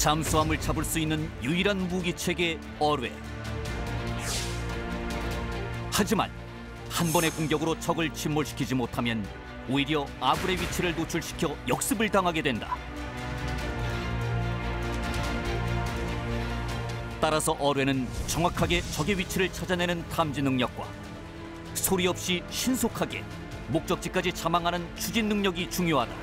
잠수함을 잡을 수 있는 유일한 무기체계 어뢰. 하지만 한 번의 공격으로 적을 침몰시키지 못하면 오히려 아군의 위치를 노출시켜 역습을 당하게 된다. 따라서 어뢰는 정확하게 적의 위치를 찾아내는 탐지 능력과 소리 없이 신속하게 목적지까지 자망하는 추진 능력이 중요하다.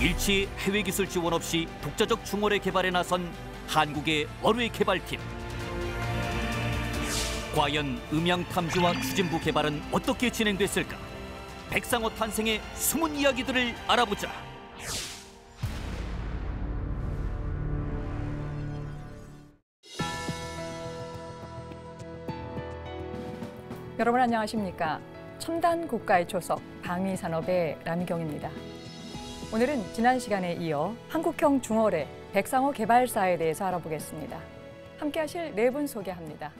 일치 해외 기술 지원 없이 독자적 중월의 개발에 나선 한국의 어뢰 개발팀. 과연 음향 탐지와 추진부 개발은 어떻게 진행됐을까? 백상호 탄생의 숨은 이야기들을 알아보자. 여러분 안녕하십니까? 첨단 국가의 초석 방위 산업의 람미경입니다 오늘은 지난 시간에 이어 한국형 중월의 백상호 개발사에 대해서 알아보겠습니다. 함께하실 네 분 소개합니다.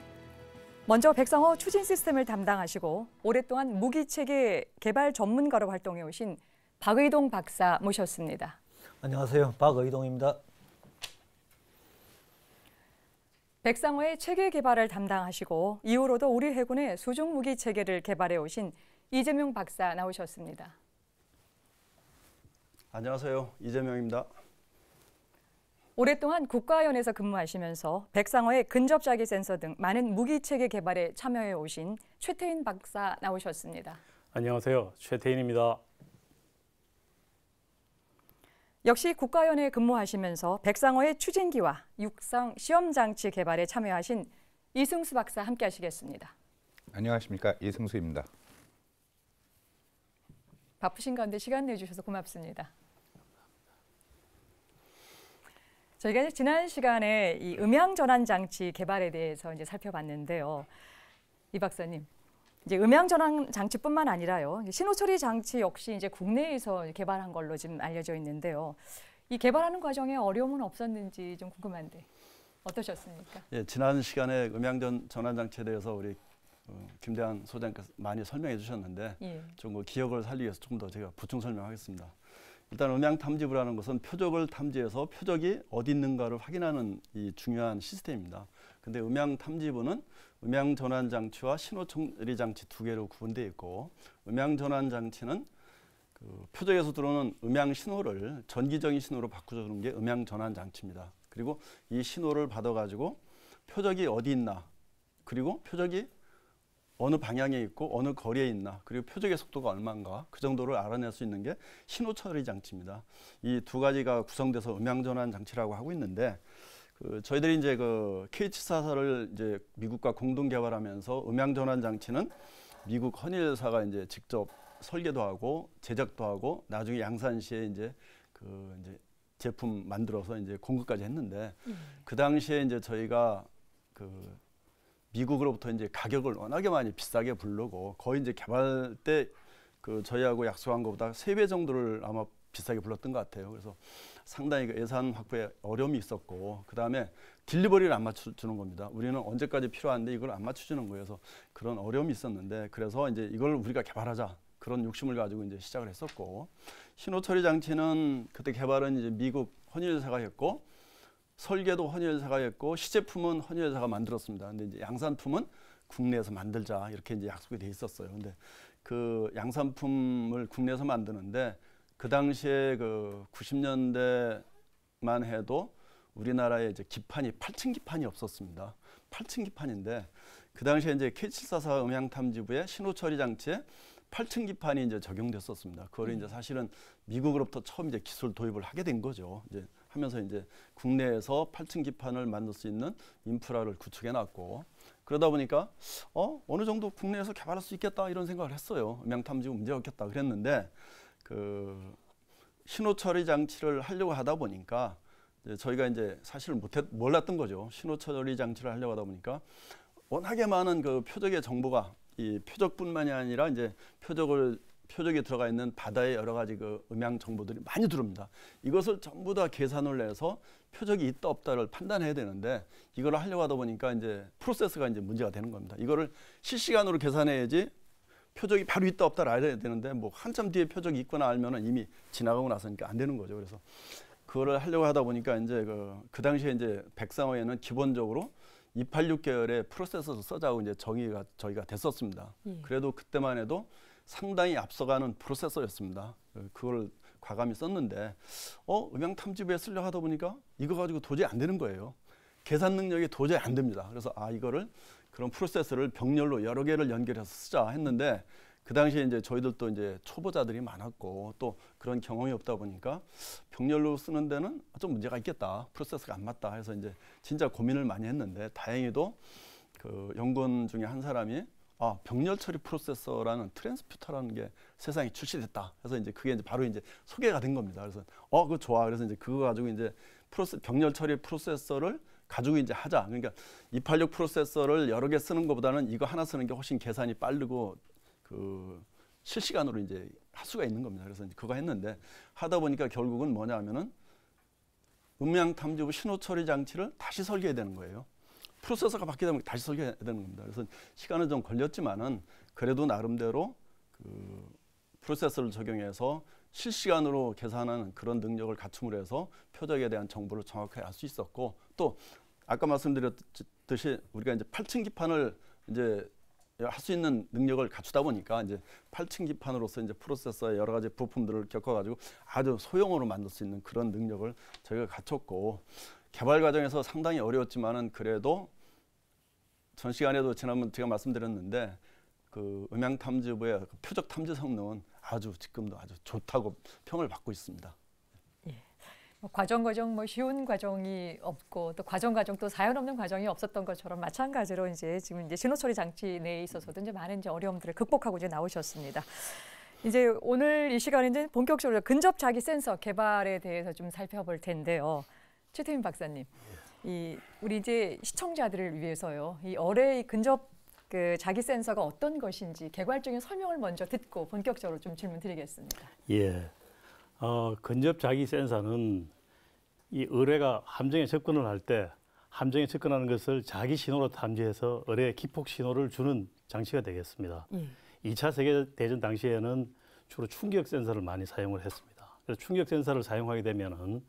먼저 백상호 추진 시스템을 담당하시고 오랫동안 무기체계 개발 전문가로 활동해 오신 박의동 박사 모셨습니다. 안녕하세요. 박의동입니다. 백상호의 체계 개발을 담당하시고 이후로도 우리 해군의 수중 무기 체계를 개발해 오신 이재명 박사 나오셨습니다. 안녕하세요. 이재명입니다. 오랫동안 국가원에서 근무하시면서 백상어의 근접자기 센서 등 많은 무기체계 개발에 참여해 오신 최태인 박사 나오셨습니다. 안녕하세요. 최태인입니다. 역시 국가연에 근무하시면서 백상어의 추진기와 육상 시험장치 개발에 참여하신 이승수 박사 함께 하시겠습니다. 안녕하십니까. 이승수입니다. 바쁘신 가운데 시간 내주셔서 고맙습니다. 저희가 지난 시간에 이 음향 전환 장치 개발에 대해서 이제 살펴봤는데요. 이 박사님, 이제 음향 전환 장치뿐만 아니라요. 신호 처리 장치 역시 이제 국내에서 개발한 걸로 지금 알려져 있는데요. 이 개발하는 과정에 어려움은 없었는지 좀 궁금한데 어떠셨습니까? 예, 지난 시간에 음향 전환 장치에 대해서 우리 어, 김대한 소장께서 님 많이 설명해 주셨는데 예. 좀그 기억을 살리기 위해서 조금 더 제가 보충 설명하겠습니다. 일단 음향탐지부라는 것은 표적을 탐지해서 표적이 어디 있는가를 확인하는 이 중요한 시스템입니다. 근데 음양 탐지부는 음양 전환 장치와 신호 처리 장치 두 개로 구분되어 있고 음양 전환 장치는 그 표적에서 들어오는 음양 신호를 전기적인 신호로 바꾸는 게 음양 전환 장치입니다. 그리고 이 신호를 받아 가지고 표적이 어디 있나 그리고 표적이 어느 방향에 있고 어느 거리에 있나 그리고 표적의 속도가 얼마인가 그 정도를 알아낼 수 있는 게 신호 처리 장치입니다. 이 두 가지가 구성돼서 음향 전환 장치라고 하고 있는데 그 저희들이 이제 그 KH4사를 이제 미국과 공동 개발하면서 음향 전환 장치는 미국 허닐사가 이제 직접 설계도 하고 제작도 하고 나중에 양산시에 이제 그 이제 제품 만들어서 이제 공급까지 했는데 음. 그 당시에 이제 저희가 그 미국으로부터 이제 가격을 워낙에 많이 비싸게 부르고 거의 이제 개발 때 그 저희하고 약속한 것보다 세 배 정도를 아마 비싸게 불렀던 것 같아요. 그래서 상당히 그 예산 확보에 어려움이 있었고 그다음에 딜리버리를 안 맞춰주는 겁니다. 우리는 언제까지 필요한데 이걸 안 맞춰주는 거예서 그런 어려움이 있었는데 그래서 이제 이걸 우리가 개발하자 그런 욕심을 가지고 이제 시작을 했었고 신호 처리 장치는 그때 개발은 이제 미국 헌일사가 했고 설계도 헌혈사가 했고 시제품은 헌혈사가 만들었습니다. 근데 이제 양산품은 국내에서 만들자 이렇게 이제 약속이 돼 있었어요. 근데 그 양산품을 국내에서 만드는데 그 당시에 그 90년대만 해도 우리나라에 이제 기판이 8층 기판이 없었습니다. 8층 기판인데 그 당시에 이제 K744 음향 탐지부의 신호 처리 장치에 8층 기판이 이제 적용됐었습니다. 그걸 음. 이제 사실은 미국으로부터 처음 이제 기술 도입을 하게 된 거죠. 이제 하면서 이제 국내에서 8층 기판을 만들 수 있는 인프라를 구축해 놨고 그러다 보니까 어 어느 정도 국내에서 개발할 수 있겠다 이런 생각을 했어요. 명탐지고 문제 없겠다 그랬는데 그 신호 처리 장치를 하려고 하다 보니까 이제 저희가 이제 사실 못했 몰랐던 거죠. 신호 처리 장치를 하려고 하다 보니까 워낙에 많은 그 표적의 정보가 이 표적뿐만이 아니라 이제 표적을 표적에 들어가 있는 바다의 여러 가지 그 음향 정보들이 많이 들어옵니다. 이것을 전부 다 계산을 해서 표적이 있다 없다를 판단해야 되는데 이걸 하려고 하다 보니까 이제 프로세스가 이제 문제가 되는 겁니다. 이거를 실시간으로 계산해야지 표적이 바로 있다 없다를 알아야 되는데 뭐 한참 뒤에 표적이 있거나 알면은 이미 지나가고 나서니까 안 되는 거죠. 그래서 그거를 하려고 하다 보니까 이제 그, 그 당시에 이제 백상어에는 기본적으로 286 계열의 프로세서를 써자고 이제 정의가 저희가 됐었습니다. 음. 그래도 그때만 해도 상당히 앞서가는 프로세서였습니다. 그걸 과감히 썼는데 어 음향 탐지부에 쓰려 고 하다 보니까 이거 가지고 도저히 안 되는 거예요. 계산 능력이 도저히 안 됩니다. 그래서 아 이거를 그런 프로세스를 병렬로 여러 개를 연결해서 쓰자 했는데 그 당시에 이제 저희들도 이제 초보자들이 많았고 또 그런 경험이 없다 보니까 병렬로 쓰는 데는 좀 문제가 있겠다 프로세스가 안 맞다 해서 이제 진짜 고민을 많이 했는데 다행히도 그 연구원 중에 한 사람이 아, 병렬 처리 프로세서라는 트랜스퓨터라는 게 세상에 출시됐다. 그래서 이제 그게 이제 바로 이제 소개가 된 겁니다. 그래서 어, 그거 좋아. 그래서 이제 그거 가지고 이제 프로세 병렬 처리 프로세서를 가지고 이제 하자. 그러니까 286 프로세서를 여러 개 쓰는 것보다는 이거 하나 쓰는 게 훨씬 계산이 빠르고 그 실시간으로 이제 할 수가 있는 겁니다. 그래서 이제 그거 했는데 하다 보니까 결국은 뭐냐 하면은 음향 탐지부 신호 처리 장치를 다시 설계해야 되는 거예요. 프로세서가 바뀌다 보니까 다시 설계해야 되는 겁니다. 그래서 시간은 좀 걸렸지만은 그래도 나름대로 그 프로세서를 적용해서 실시간으로 계산하는 그런 능력을 갖춤으로 해서 표적에 대한 정보를 정확하게 알 수 있었고 또 아까 말씀드렸듯이 우리가 이제 8층 기판을 이제 할 수 있는 능력을 갖추다 보니까 이제 8층 기판으로서 이제 프로세서의 여러 가지 부품들을 겪어가지고 아주 소형으로 만들 수 있는 그런 능력을 저희가 갖췄고 개발 과정에서 상당히 어려웠지만은 그래도 전 시간에도 지난번 제가 말씀드렸는데 그 음향 탐지부의 그 표적 탐지 성능은 아주 지금도 아주 좋다고 평을 받고 있습니다. 예. 뭐 과정 과정 뭐 쉬운 과정이 없고 또 과정 과정 또 사연 없는 과정이 없었던 것처럼 마찬가지로 이제 지금 이제 신호 처리 장치 내에 있어서도 이제 많은 이제 어려움들을 극복하고 이제 나오셨습니다. 이제 오늘 이 시간에 이 본격적으로 근접 자기 센서 개발에 대해서 좀 살펴볼 텐데요. 최태민 박사님, 이 우리 이제 시청자들을 위해서요, 이 어뢰의 근접 그 자기 센서가 어떤 것인지 개괄적인 설명을 먼저 듣고 본격적으로 좀 질문드리겠습니다. 예, 어, 근접 자기 센서는 이 의뢰가 함정에 접근을 할 때 함정에 접근하는 것을 자기 신호로 탐지해서 의뢰의 기폭 신호를 주는 장치가 되겠습니다. 예. 차 세계 대전 당시에는 주로 충격 센서를 많이 사용을 했습니다. 그래서 충격 센서를 사용하게 되면은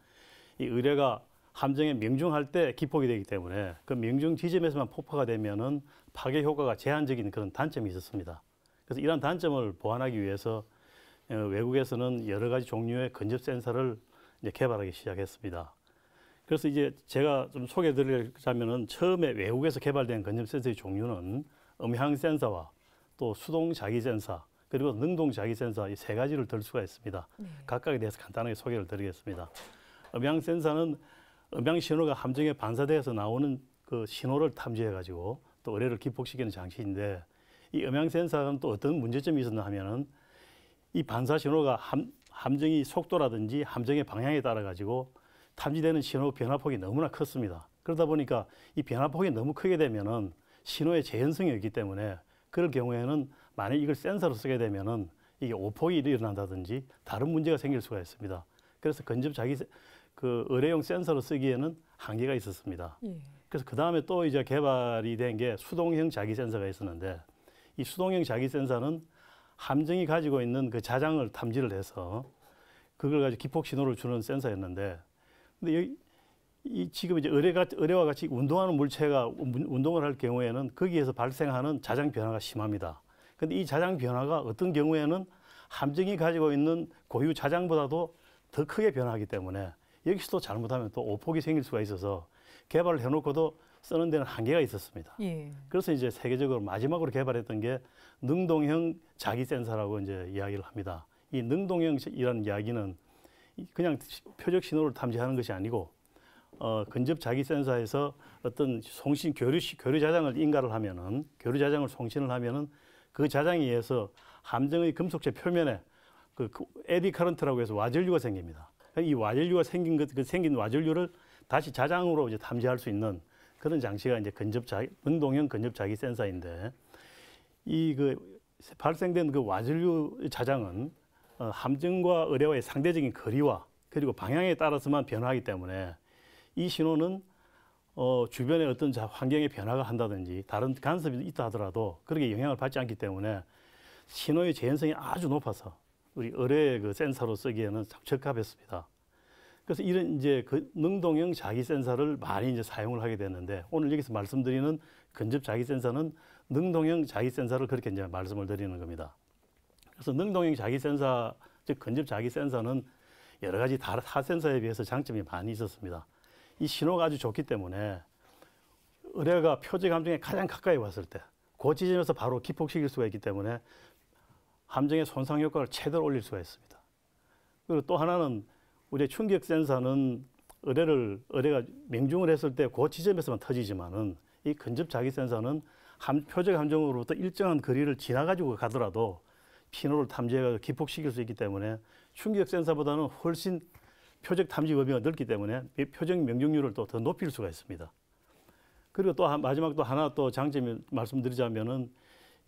이 의뢰가 함정에 명중할 때 기폭이 되기 때문에 그 명중 지점에서만 폭파가 되면은 파괴 효과가 제한적인 그런 단점이 있었습니다. 그래서 이러한 단점을 보완하기 위해서 어, 외국에서는 여러 가지 종류의 근접 센서를 개발하기 시작했습니다. 그래서 이제 제가 좀 소개해 드리자면은 처음에 외국에서 개발된 근접 센서의 종류는 음향 센서와 또 수동 자기 센서 그리고 능동 자기 센서 이 세 가지를 들 수가 있습니다. 네. 각각에 대해서 간단하게 소개를 드리겠습니다. 음향 센서는 음향 신호가 함정에 반사돼서 나오는 그 신호를 탐지해 가지고 또 의뢰를 기폭시키는 장치인데 이 음향 센서는 또 어떤 문제점이 있었나 하면은 이 반사 신호가 함, 함정이 속도라든지 함정의 방향에 따라 가지고 탐지되는 신호 변화폭이 너무나 컸습니다. 그러다 보니까 이 변화폭이 너무 크게 되면은 신호의 재현성이 있기 때문에 그럴 경우에는 만약 이걸 센서로 쓰게 되면은 이게 오폭이 일어난다든지 다른 문제가 생길 수가 있습니다. 그래서 근접 자기 그 의뢰용 센서로 쓰기에는 한계가 있었습니다. 예. 그래서 그 다음에 또 이제 개발이 된 게 수동형 자기 센서가 있었는데 이 수동형 자기 센서는 함정이 가지고 있는 그 자장을 탐지를 해서 그걸 가지고 기폭 신호를 주는 센서였는데 근데 여기 이 지금 이제 의뢰가 의뢰와 같이 운동하는 물체가 운동을 할 경우에는 거기에서 발생하는 자장 변화가 심합니다. 근데 이 자장 변화가 어떤 경우에는 함정이 가지고 있는 고유 자장보다도 더 크게 변하기 때문에 여기서도 잘못하면 또 오폭이 생길 수가 있어서 개발을 해놓고도 쓰는 데는 한계가 있었습니다. 예. 그래서 이제 세계적으로 마지막으로 개발했던 게 능동형 자기 센서라고 이제 이야기를 합니다. 이 능동형이라는 이야기는 그냥 표적 신호를 탐지하는 것이 아니고 어, 근접 자기 센서에서 어떤 송신 교류 교류 자장을 인가를 하면은 교류 자장을 송신을 하면은 그 자장에 의해서 함정의 금속체 표면에 그, 그 에디 카런트라고 해서 와전류가 생깁니다. 이 와전류가 생긴 것, 그 생긴 와전류를 다시 자장으로 이제 탐지할 수 있는 그런 장치가 이제 근접자기, 운동형 근접자기 센서인데 이 그 발생된 그 와전류 자장은 어, 함증과 의뢰와의 상대적인 거리와 그리고 방향에 따라서만 변화하기 때문에 이 신호는 어, 주변의 어떤 환경의 변화가 한다든지 다른 간섭이 있다 하더라도 그렇게 영향을 받지 않기 때문에 신호의 재현성이 아주 높아서 우리 의뢰의 그 센서로 쓰기에는 참 적합했습니다. 그래서 이런 이제 그 능동형 자기 센서를 많이 이제 사용을 하게 되는데 오늘 여기서 말씀드리는 근접 자기 센서는 능동형 자기 센서를 그렇게 이제 말씀을 드리는 겁니다. 그래서 능동형 자기 센서 즉 근접 자기 센서는 여러 가지 타 센서에 비해서 장점이 많이 있었습니다. 이 신호가 아주 좋기 때문에 의뢰가 표지 감정에 가장 가까이 왔을 때, 그 지점에서 바로 기폭시킬 수가 있기 때문에 함정의 손상 효과를 최대로 올릴 수가 있습니다. 그리고 또 하나는 우리 충격 센서는 의뢰를 의뢰가 명중을 했을 때그 지점에서만 터지지만은 이 근접 자기 센서는 함, 표적 함정으로부터 일정한 거리를 지나가지고 가더라도 피노를 탐지해서 기폭시킬 수 있기 때문에 충격 센서보다는 훨씬 표적 탐지 범위가 넓기 때문에 표적 명중률을 또 더 높일 수가 있습니다. 그리고 또 마지막 또 하나 또 장점이 말씀드리자면은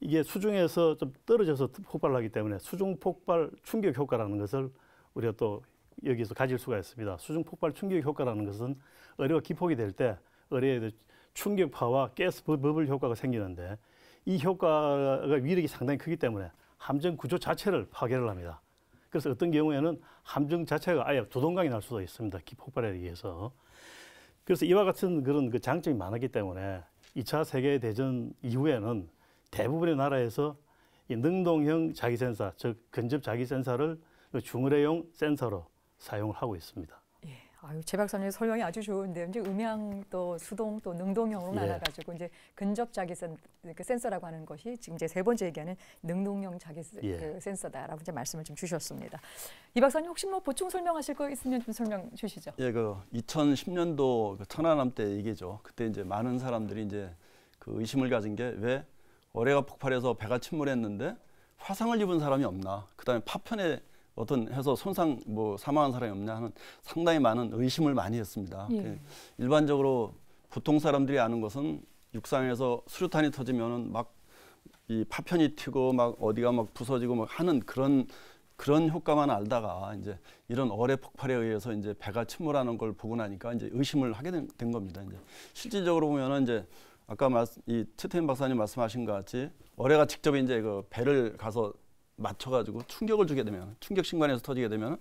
이게 수중에서 좀 떨어져서 폭발하기 때문에 수중 폭발 충격 효과라는 것을 우리가 또 여기서 가질 수가 있습니다. 수중 폭발 충격 효과라는 것은 어뢰가 기폭이 될 때 어뢰에 충격파와 가스 버블 효과가 생기는데 이 효과가 위력이 상당히 크기 때문에 함정 구조 자체를 파괴를 합니다. 그래서 어떤 경우에는 함정 자체가 아예 조동강이 날 수도 있습니다. 기폭발에 의해서. 그래서 이와 같은 그런 그 장점이 많았기 때문에 2차 세계대전 이후에는 대부분의 나라에서 이 능동형 자기 센서, 즉 근접 자기 센서를 그 중거래용 센서로 사용을 하고 있습니다. 예, 아유 제 박사님 설명이 아주 좋은데 이제 음향 또 수동 또 능동형으로 예. 나눠가지고 이제 근접 자기 센, 그 서라고 하는 것이 지금 이제 세 번째 얘기하는 능동형 자기 예. 그 센서다라고 이제 말씀을 좀 주셨습니다. 이 박사님 혹시 뭐 보충 설명하실 거 있으면 좀 설명 주시죠. 예, 그 2010년도 그 천안함 때 얘기죠. 그때 이제 많은 사람들이 이제 그 의심을 가진 게왜 어뢰가 폭발해서 배가 침몰했는데 화상을 입은 사람이 없나 그다음에 파편에 어떤 해서 손상 뭐 사망한 사람이 없냐 하는 상당히 많은 의심을 많이 했습니다. 예. 예. 일반적으로 보통 사람들이 아는 것은 육상에서 수류탄이 터지면은 막 이 파편이 튀고 막 어디가 막 부서지고 막 하는 그런 그런 효과만 알다가 이제 이런 어뢰 폭발에 의해서 이제 배가 침몰하는 걸 보고 나니까 이제 의심을 하게 된, 된 겁니다. 이제 실질적으로 보면은 이제 아까 말씀, 이 최태인 박사님 말씀하신 것 같이 어뢰가 직접 이제 그 배를 가서 맞춰가지고 충격을 주게 되면 충격 신관에서 터지게 되면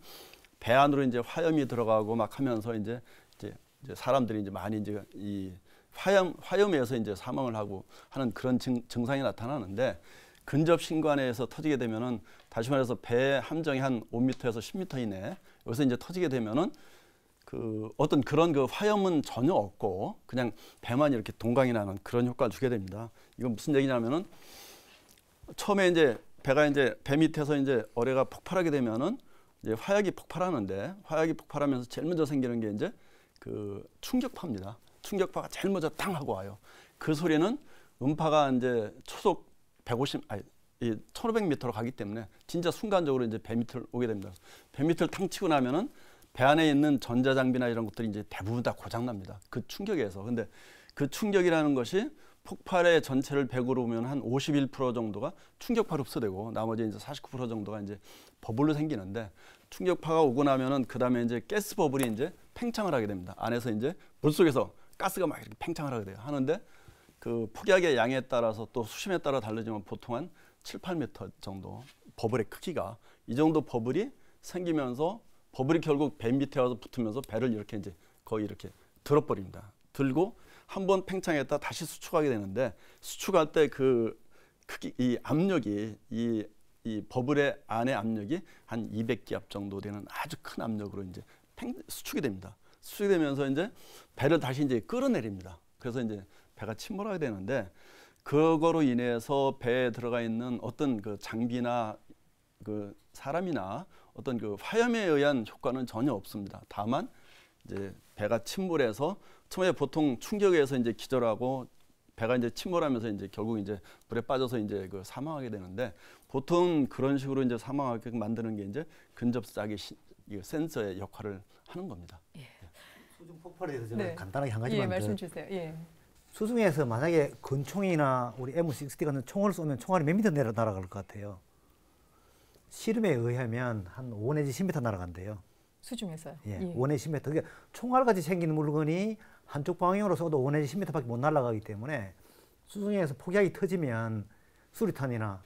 배 안으로 이제 화염이 들어가고 막 하면서 이제 이제, 이제 사람들이 이제 많이 이제 이 화염 화염에 서 이제 사망을 하고 하는 그런 증, 증상이 나타나는데 근접 신관에서 터지게 되면은 다시 말해서 배 함정이 한 5m에서 10m 이내 여기서 이제 터지게 되면은 그 어떤 그런 그 화염은 전혀 없고 그냥 배만 이렇게 동강이 나는 그런 효과를 주게 됩니다. 이건 무슨 얘기냐면은 처음에 이제 배가 이제 배 밑에서 이제 어뢰가 폭발하게 되면은 이제 화약이 폭발하는데 화약이 폭발하면서 제일 먼저 생기는 게 이제 그 충격파입니다. 충격파가 제일 먼저 땅 하고 와요. 그 소리는 음파가 이제 초속 150 아니 1,500m로 가기 때문에 진짜 순간적으로 이제 배 밑을 오게 됩니다. 배 밑을 탕 치고 나면은 배 안에 있는 전자장비나 이런 것들이 이제 대부분 다 고장납니다. 그 충격에서. 근데 그 충격이라는 것이 폭발의 전체를 100으로 보면 한 51% 정도가 충격파로 흡수되고 나머지 이제 49% 정도가 이제 버블로 생기는데 충격파가 오고 나면은 그다음에 이제 가스 버블이 이제 팽창을 하게 됩니다. 안에서 이제 물 속에서 가스가 막 이렇게 팽창을 하게 돼요. 하는데 그 폭약의 양에 따라서 또 수심에 따라 달라지면 보통 한 7, 8m 정도 버블의 크기가 이 정도 버블이 생기면서 버블이 결국 배 밑에 와서 붙으면서 배를 이렇게 이제 거의 이렇게 들어버립니다. 들고 한 번 팽창했다 다시 수축하게 되는데 수축할 때그 크기 이 압력이 이, 이 버블의 안의 압력이 한 200기압 정도 되는 아주 큰 압력으로 이제 팽, 수축이 됩니다. 수축이 되면서 이제 배를 다시 이제 끌어내립니다. 그래서 이제 배가 침몰하게 되는데 그거로 인해서 배에 들어가 있는 어떤 그 장비나 그 사람이나 어떤 그 화염에 의한 효과는 전혀 없습니다. 다만 이제 배가 침몰해서 처음에 보통 충격에 서 이제 기절하고 배가 이제 침몰하면서 이제 결국 이제 물에 빠져서 이제 그 사망하게 되는데 보통 그런 식으로 이제 사망하게 만드는 게 이제 근접사기 센서의 역할을 하는 겁니다. 예. 수중 폭발에 대해서 네. 간단하게 한 가지만 예, 말씀 주세요. 예. 수중에서 만약에 건총이나 우리 M60 같은 총을 쏘면 총알이 몇 미터 내려 날아갈 것 같아요. 씨름에 의하면 한 5 내지 10m 날아간대요. 수중에서요. 예, 예. 5 내지 10m. 그러니까 총알같이 생긴 물건이 한쪽 방향으로 쏘도 5 내지 10m밖에 못 날아가기 때문에 수중에서 폭약이 터지면 수류탄이나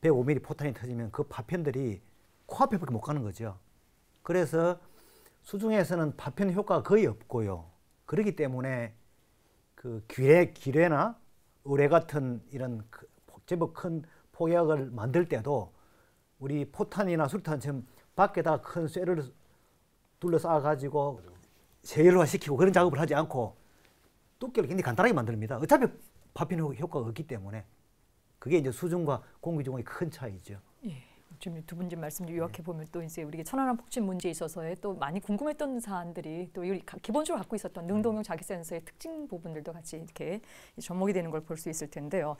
105mm 포탄이 터지면 그 파편들이 코앞에밖에 못 가는 거죠. 그래서 수중에서는 파편 효과가 거의 없고요. 그렇기 때문에 그 기뢰, 기뢰나 의뢰 같은 이런 그 제법 큰 폭약을 만들 때도 우리 포탄이나 수류탄처럼 밖에다가 큰 쇠를 둘러싸 가지고 세열화 시키고 그런 작업을 하지 않고 두께를 굉장히 간단하게 만듭니다. 어차피 파핀 효과가 없기 때문에 그게 이제 수증과 공기 중의 큰 차이죠. 지금 두 분째 말씀 좀 네. 요약해 보면 또 이제 우리가 천안함 폭침 문제에 있어서의 또 많이 궁금했던 사안들이 또 기본적으로 갖고 있었던 음. 능동형 자기 센서의 특징 부분들도 같이 이렇게 접목이 되는 걸 볼 수 있을 텐데요.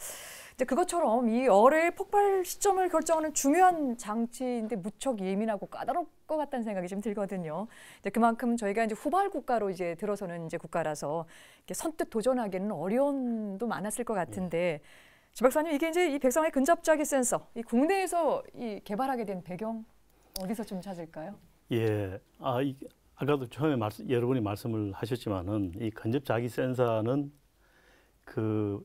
이제 그것처럼 이 열의 폭발 시점을 결정하는 중요한 장치인데 무척 예민하고 까다롭 것 같다는 생각이 좀 들거든요. 이제 그만큼 저희가 이제 후발 국가로 이제 들어서는 이제 국가라서 선뜻 도전하기는 어려움도 많았을 것 예. 같은데 네. 지 박사님 이게 이제 이 백성의 근접자기 센서 이 국내에서 이 개발하게 된 배경 어디서 좀 찾을까요? 예, 아 이, 아까도 처음에 말씀, 여러분이 말씀을 하셨지만은 이 근접자기 센서는 그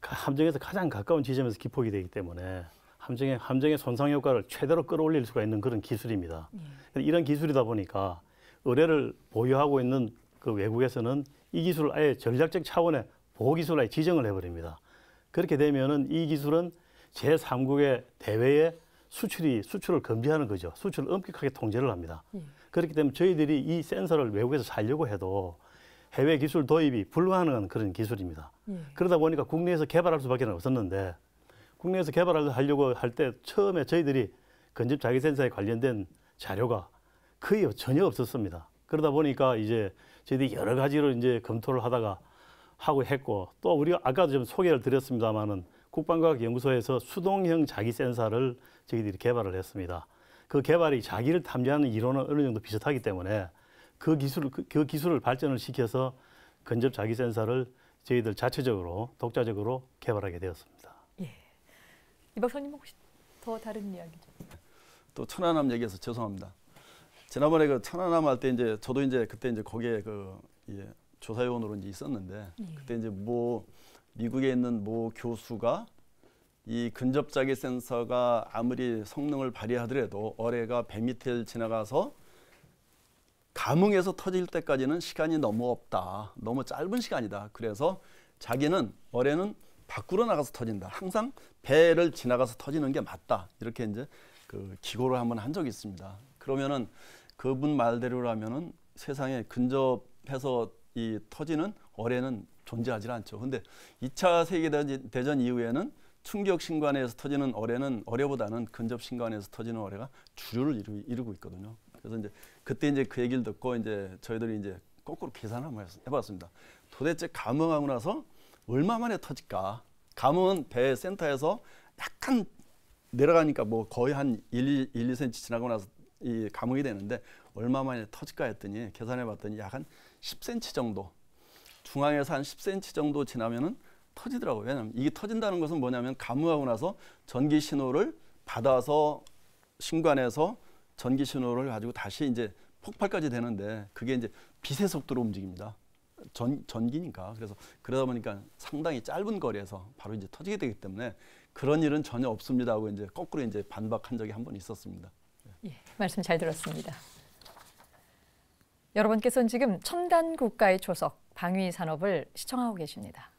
함정에서 가장 가까운 지점에서 기폭이 되기 때문에 함정의 함정의 손상 효과를 최대로 끌어올릴 수가 있는 그런 기술입니다. 예. 이런 기술이다 보니까 의뢰를 보유하고 있는 그 외국에서는 이 기술을 아예 전략적 차원의 보호 기술로 지정을 해버립니다. 그렇게 되면은 이 기술은 제3국의 대외에 수출이 수출을 금지하는 거죠. 수출을 엄격하게 통제를 합니다. 예. 그렇기 때문에 저희들이 이 센서를 외국에서 살려고 해도 해외 기술 도입이 불가능한 그런 기술입니다. 예. 그러다 보니까 국내에서 개발할 수밖에 없었는데 국내에서 개발하려고 할 때 처음에 저희들이 건집 자기 센서에 관련된 자료가 거의 전혀 없었습니다. 그러다 보니까 이제 저희들이 여러 가지로 이제 검토를 하다가 하고 했고 또 우리가 아까도 좀 소개를 드렸습니다마는 국방과학연구소에서 수동형 자기 센서를 저희들이 개발을 했습니다. 그 개발이 자기를 탐지하는 이론은 어느 정도 비슷하기 때문에 그 기술을 그, 그 기술을 발전을 시켜서 근접 자기 센서를 저희들 자체적으로 독자적으로 개발하게 되었습니다. 예. 이 박사님 혹시 더 다른 이야기죠? 또 천안함 얘기해서 죄송합니다. 지난번에 그 천안함 할때 이제 저도 이제 그때 이제 거기에 그 예, 조사요원으로 이제 있었는데 예. 그때 이제 뭐 미국에 있는 모 교수가 이 근접자기 센서가 아무리 성능을 발휘하더라도 어뢰가 100m를 지나가서 감흥에서 터질 때까지는 시간이 너무 없다. 너무 짧은 시간이다. 그래서 자기는 어뢰는 밖으로 나가서 터진다. 항상 배를 지나가서 터지는 게 맞다. 이렇게 이제 그 기고를 한 번 한 적이 있습니다. 그러면은 그분 말대로라면은 세상에 근접해서 이 터지는 어뢰는 존재하지 않죠. 근데 2차 세계대전 이후에는 충격 신관에서 터지는 어뢰는 어뢰보다는 근접 신관에서 터지는 어뢰가 주류를 이루, 고 있거든요. 그래서 이제 그때 이제 그 얘기를 듣고 이제 저희들이 이제 거꾸로 계산을 한번 해봤습니다. 도대체 감흥하고 나서 얼마 만에 터질까? 감흥은 배 센터에서 약간 내려가니까 뭐 거의 한 1, 1 2cm 지나고 나서 이 감흥이 되는데 얼마 만에 터질까 했더니 계산해 봤더니 약한 10cm 정도 중앙에서 한 10cm 정도 지나면은 터지더라고요. 왜냐하면 이게 터진다는 것은 뭐냐면 가무하고 나서 전기 신호를 받아서 신관에서 전기 신호를 가지고 다시 이제 폭발까지 되는데 그게 이제 빛의 속도로 움직입니다. 전, 전기니까 그래서 그러다 보니까 상당히 짧은 거리에서 바로 이제 터지게 되기 때문에 그런 일은 전혀 없습니다 하고 이제 거꾸로 이제 반박한 적이 한 번 있었습니다. 예, 말씀 잘 들었습니다. 여러분께서는 지금 첨단 국가의 초석 방위 산업을 시청하고 계십니다.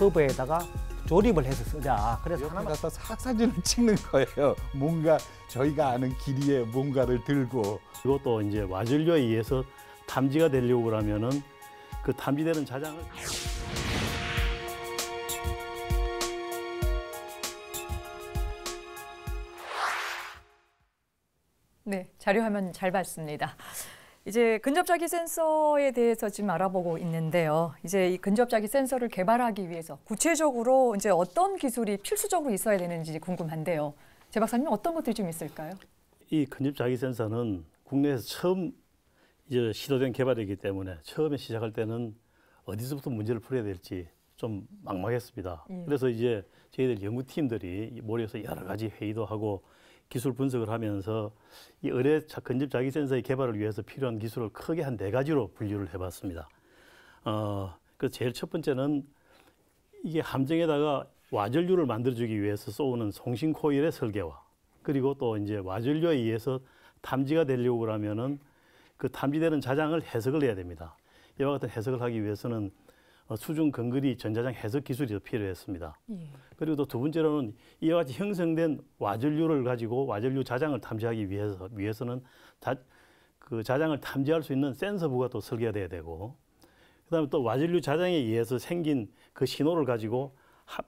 커버에다가 조립을 해서 쓰자. 그래서 하나 가서 사진을 찍는 거예요. 뭔가 저희가 아는 길이에 뭔가를 들고 이것도 이제 와전료에 의해서 탐지가 되려고 그러면은 그 탐지되는 자장을 네, 자료 화면 잘 봤습니다. 이제 근접자기 센서에 대해서 지금 알아보고 있는데요. 이제 이 근접자기 센서를 개발하기 위해서 구체적으로 이제 어떤 기술이 필수적으로 있어야 되는지 궁금한데요. 제 박사님 어떤 것들이 좀 있을까요? 이 근접자기 센서는 국내에서 처음 이제 시도된 개발이기 때문에 처음에 시작할 때는 어디서부터 문제를 풀어야 될지 좀 막막했습니다. 예. 그래서 이제 저희들 연구팀들이 모여서 여러 가지 회의도 하고 기술 분석을 하면서 이 의뢰 근접 자기 센서의 개발을 위해서 필요한 기술을 크게 한 네 가지로 분류를 해봤습니다. 어, 그 제일 첫 번째는 이게 함정에다가 와전류를 만들어주기 위해서 쏘는 송신 코일의 설계와 그리고 또 이제 와전류에 의해서 탐지가 되려고 하면은 그 탐지되는 자장을 해석을 해야 됩니다. 이와 같은 해석을 하기 위해서는 어, 수중 근거리 전자장 해석 기술이 필요했습니다. 예. 그리고 또 두 번째로는 이와 같이 형성된 와전류를 가지고 와전류 자장을 탐지하기 위해서 위해서는 다, 그 자장을 탐지할 수 있는 센서부가 또 설계돼야 되고 그다음에 또 와전류 자장에 의해서 생긴 그 신호를 가지고 합,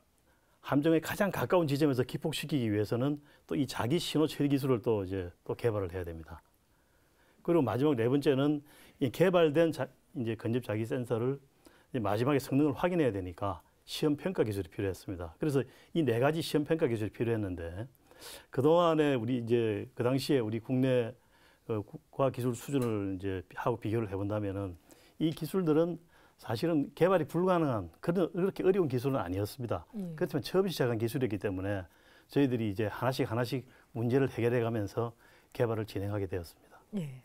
함정에 가장 가까운 지점에서 기폭시키기 위해서는 또 이 자기 신호 처리 기술을 또 이제 또 개발을 해야 됩니다. 그리고 마지막 네 번째는 개발된 자, 이제 건집 자기 센서를 마지막에 성능을 확인해야 되니까 시험 평가 기술이 필요했습니다. 그래서 이 네 가지 시험 평가 기술이 필요했는데 그동안에 우리 이제 그 당시에 우리 국내 어, 과학 기술 수준을 이제 하고 비교를 해 본다면은 이 기술들은 사실은 개발이 불가능한 그런 그렇게 어려운 기술은 아니었습니다. 음. 그렇지만 처음 시작한 기술이기 때문에 저희들이 이제 하나씩 하나씩 문제를 해결해 가면서 개발을 진행하게 되었습니다. 예.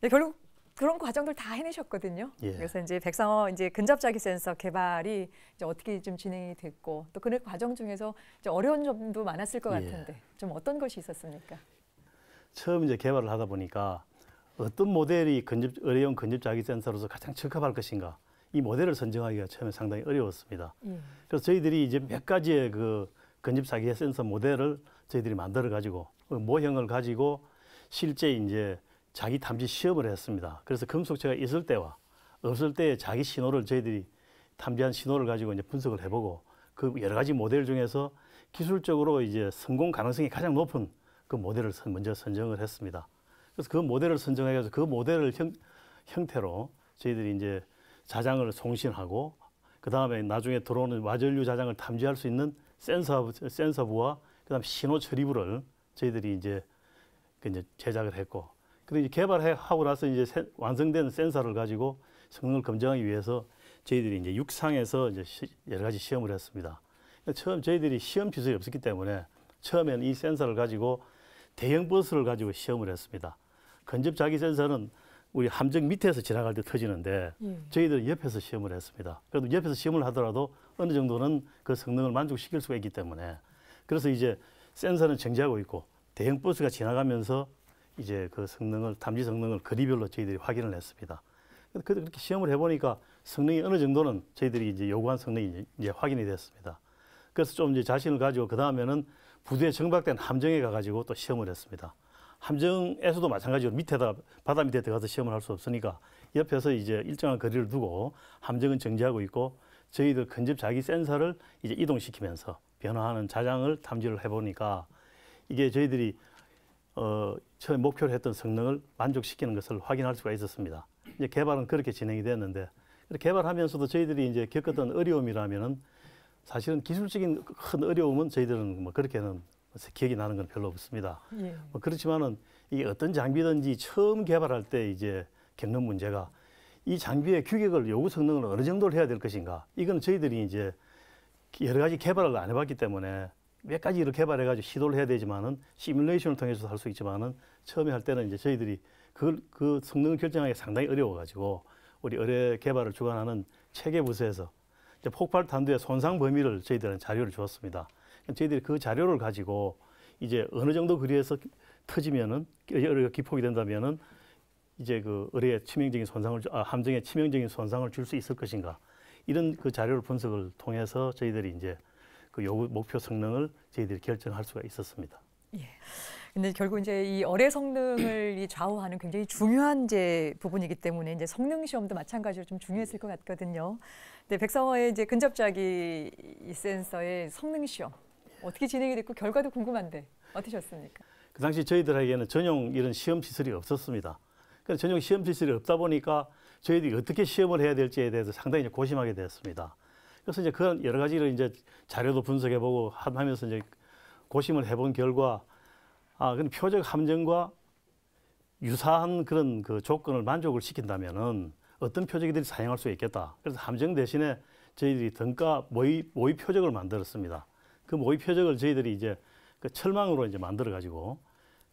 네, 결국 그런 과정들 다 해내셨거든요. 예. 그래서 이제 백상어 이제 근접자기 센서 개발이 이제 어떻게 좀 진행이 됐고 또 그 과정 중에서 어려운 점도 많았을 것 예. 같은데 좀 어떤 것이 있었습니까? 처음 이제 개발을 하다 보니까 어떤 모델이 근접 어려운 근접자기 센서로서 가장 적합할 것인가 이 모델을 선정하기가 처음에 상당히 어려웠습니다. 예. 그래서 저희들이 이제 몇 가지의 그 근접자기 센서 모델을 저희들이 만들어 가지고 그 모형을 가지고 실제 이제 자기 탐지 시험을 했습니다. 그래서 금속체가 있을 때와 없을 때의 자기 신호를 저희들이 탐지한 신호를 가지고 이제 분석을 해보고 그 여러 가지 모델 중에서 기술적으로 이제 성공 가능성이 가장 높은 그 모델을 먼저 선정을 했습니다. 그래서 그 모델을 선정해서 그 모델을 형, 형태로 저희들이 이제 자장을 송신하고 그 다음에 나중에 들어오는 와전류 자장을 탐지할 수 있는 센서 센서부와 그다음 신호 처리부를 저희들이 이제 그 이제 제작을 했고 그래서 개발하고 나서 이제 세, 완성된 센서를 가지고 성능을 검증하기 위해서 저희들이 이제 육상에서 이제 시, 여러 가지 시험을 했습니다. 그러니까 처음 저희들이 시험 기술이 없었기 때문에 처음에는 이 센서를 가지고 대형 버스를 가지고 시험을 했습니다. 근접 자기 센서는 우리 함정 밑에서 지나갈 때 터지는데 예. 저희들은 옆에서 시험을 했습니다. 그래도 옆에서 시험을 하더라도 어느 정도는 그 성능을 만족시킬 수가 있기 때문에 그래서 이제 센서는 정지하고 있고 대형 버스가 지나가면서 이제 그 성능을 탐지 성능을 거리별로 저희들이 확인을 했습니다. 그렇게 시험을 해보니까 성능이 어느 정도는 저희들이 이제 요구한 성능이 이제 확인이 됐습니다. 그래서 좀 이제 자신을 가지고 그 다음에는 부두에 정박된 함정에 가가지고 또 시험을 했습니다. 함정에서도 마찬가지로 밑에다 바다 밑에 들어가서 시험을 할 수 없으니까 옆에서 이제 일정한 거리를 두고 함정은 정지하고 있고 저희들 근접 자기 센서를 이제 이동시키면서 변화하는 자장을 탐지를 해보니까 이게 저희들이 어, 처음 목표로 했던 성능을 만족시키는 것을 확인할 수가 있었습니다. 이제 개발은 그렇게 진행이 됐는데 개발하면서도 저희들이 이제 겪었던 어려움이라면은 사실은 기술적인 큰 어려움은 저희들은 뭐 그렇게는 기억이 나는 건 별로 없습니다. 예. 뭐 그렇지만은 이게 어떤 장비든지 처음 개발할 때 이제 겪는 문제가 이 장비의 규격을 요구 성능을 어느 정도를 해야 될 것인가 이건 저희들이 이제 여러 가지 개발을 안 해봤기 때문에 몇 가지 를 개발해가지고 시도를 해야 되지만은 시뮬레이션을 통해서 할수 있지만은 처음에 할 때는 이제 저희들이 그걸 그 성능을 결정하기 상당히 어려워가지고 우리 의뢰 개발을 주관하는 체계 부서에서 이제 폭발 탄두의 손상 범위를 저희들은 자료를 주었습니다. 그러니까 저희들이 그 자료를 가지고 이제 어느 정도 거리에서 터지면은 의뢰가 기폭이 된다면은 이제 그 의뢰의 치명적인 손상을 아, 함정에 치명적인 손상을 줄 수 있을 것인가 이런 그 자료를 분석을 통해서 저희들이 이제 그 목표 성능을 저희들이 결정할 수가 있었습니다. 예. 근데 결국 이제 이 어뢰 성능을 좌우하는 굉장히 중요한 이제 부분이기 때문에 이제 성능 시험도 마찬가지로 좀 중요했을 것 같거든요. 근데 백성어의 이제 근접자기 센서의 성능 시험 어떻게 진행이 됐고 결과도 궁금한데 어떠셨습니까? 그 당시 저희들에게는 전용 이런 시험 시설이 없었습니다. 그 전용 시험 시설이 없다 보니까 저희들이 어떻게 시험을 해야 될지에 대해서 상당히 고심하게 되었습니다. 그래서 이제 그런 여러 가지를 이제 자료도 분석해보고 하면서 이제 고심을 해본 결과 아, 그 표적 함정과 유사한 그런 그 조건을 만족을 시킨다면은 어떤 표적이든지 사용할 수 있겠다. 그래서 함정 대신에 저희들이 등가 모의, 모의 표적을 만들었습니다. 그 모의 표적을 저희들이 이제 그 철망으로 이제 만들어 가지고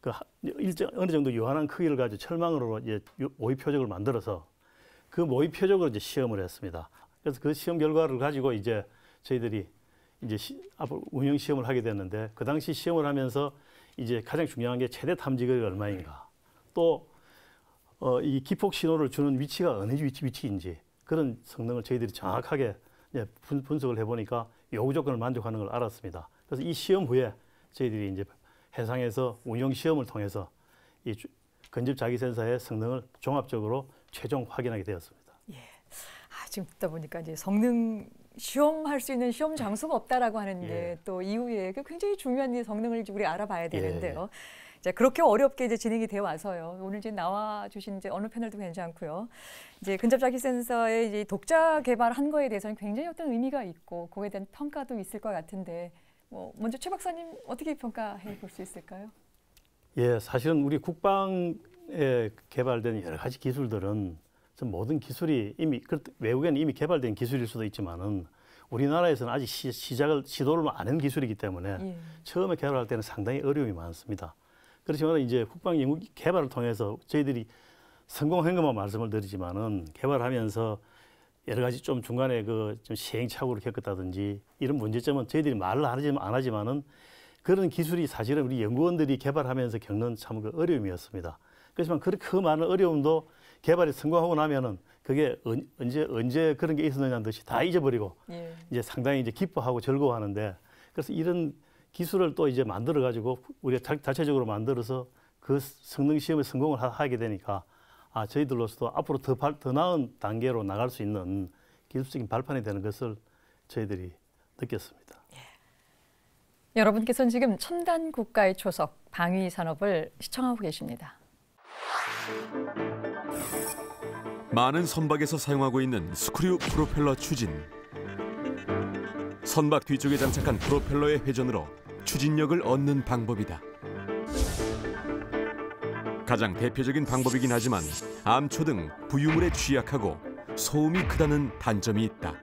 그 일정 어느 정도 요한한 크기를 가지고 철망으로 이제 모의 표적을 만들어서 그 모의 표적으로 이제 시험을 했습니다. 그래서 그 시험 결과를 가지고 이제 저희들이 이제 시, 앞으로 운영 시험을 하게 됐는데 그 당시 시험을 하면서 이제 가장 중요한 게 최대 탐지거리가 얼마인가 또 어, 기폭 신호를 주는 위치가 어느 위치, 위치인지 그런 성능을 저희들이 정확하게 이제 분석을 해보니까 요구 조건을 만족하는 걸 알았습니다. 그래서 이 시험 후에 저희들이 이제 해상에서 운영 시험을 통해서 이 근접 자기 센서의 성능을 종합적으로 최종 확인하게 되었습니다. 예. 지금 듣다 보니까 이제 성능 시험할 수 있는 시험 장소가 없다라고 하는 게또 예. 이후에 그 굉장히 중요한 성능을 우리 알아봐야 예. 되는데요. 예. 자 그렇게 어렵게 이제 진행이 되어 와서요. 오늘 이제 나와 주신 이제 어느 패널도 괜찮고요. 이제 근접자기 센서의 이제 독자 개발한 거에 대해서는 굉장히 어떤 의미가 있고 그에 대한 평가도 있을 것 같은데 뭐 먼저 최 박사님 어떻게 평가해 볼 수 있을까요? 예, 사실은 우리 국방에 개발된 여러 가지 기술들은 모든 기술이 이미 외국에는 이미 개발된 기술일 수도 있지만은 우리나라에서는 아직 시, 작을 시도를 안 한 기술이기 때문에 예. 처음에 개발할 때는 상당히 어려움이 많습니다. 그렇지만 이제 국방 연구 개발을 통해서 저희들이 성공한 것만 말씀을 드리지만은 개발하면서 여러 가지 좀 중간에 그 좀 시행착오를 겪었다든지 이런 문제점은 저희들이 말을 안 하지만은 그런 기술이 사실은 우리 연구원들이 개발하면서 겪는 참 그 어려움이었습니다. 그렇지만 그 많은 어려움도 개발이 성공하고 나면은 그게 언제 언제 그런 게 있었느냐는 듯이 다 예. 잊어버리고 예. 이제 상당히 이제 기뻐하고 즐거워하는데 그래서 이런 기술을 또 이제 만들어 가지고 우리가 자체적으로 만들어서 그 성능 시험에 성공을 하게 되니까 아 저희들로서도 앞으로 더, 더 나은 단계로 나갈 수 있는 기술적인 발판이 되는 것을 저희들이 느꼈습니다. 예. 여러분께서는 지금 첨단 국가의 초석 방위 산업을 시청하고 계십니다. 많은 선박에서 사용하고 있는 스크류 프로펠러 추진. 선박 뒤쪽에 장착한 프로펠러의 회전으로 추진력을 얻는 방법이다. 가장 대표적인 방법이긴 하지만 암초 등 부유물에 취약하고 소음이 크다는 단점이 있다.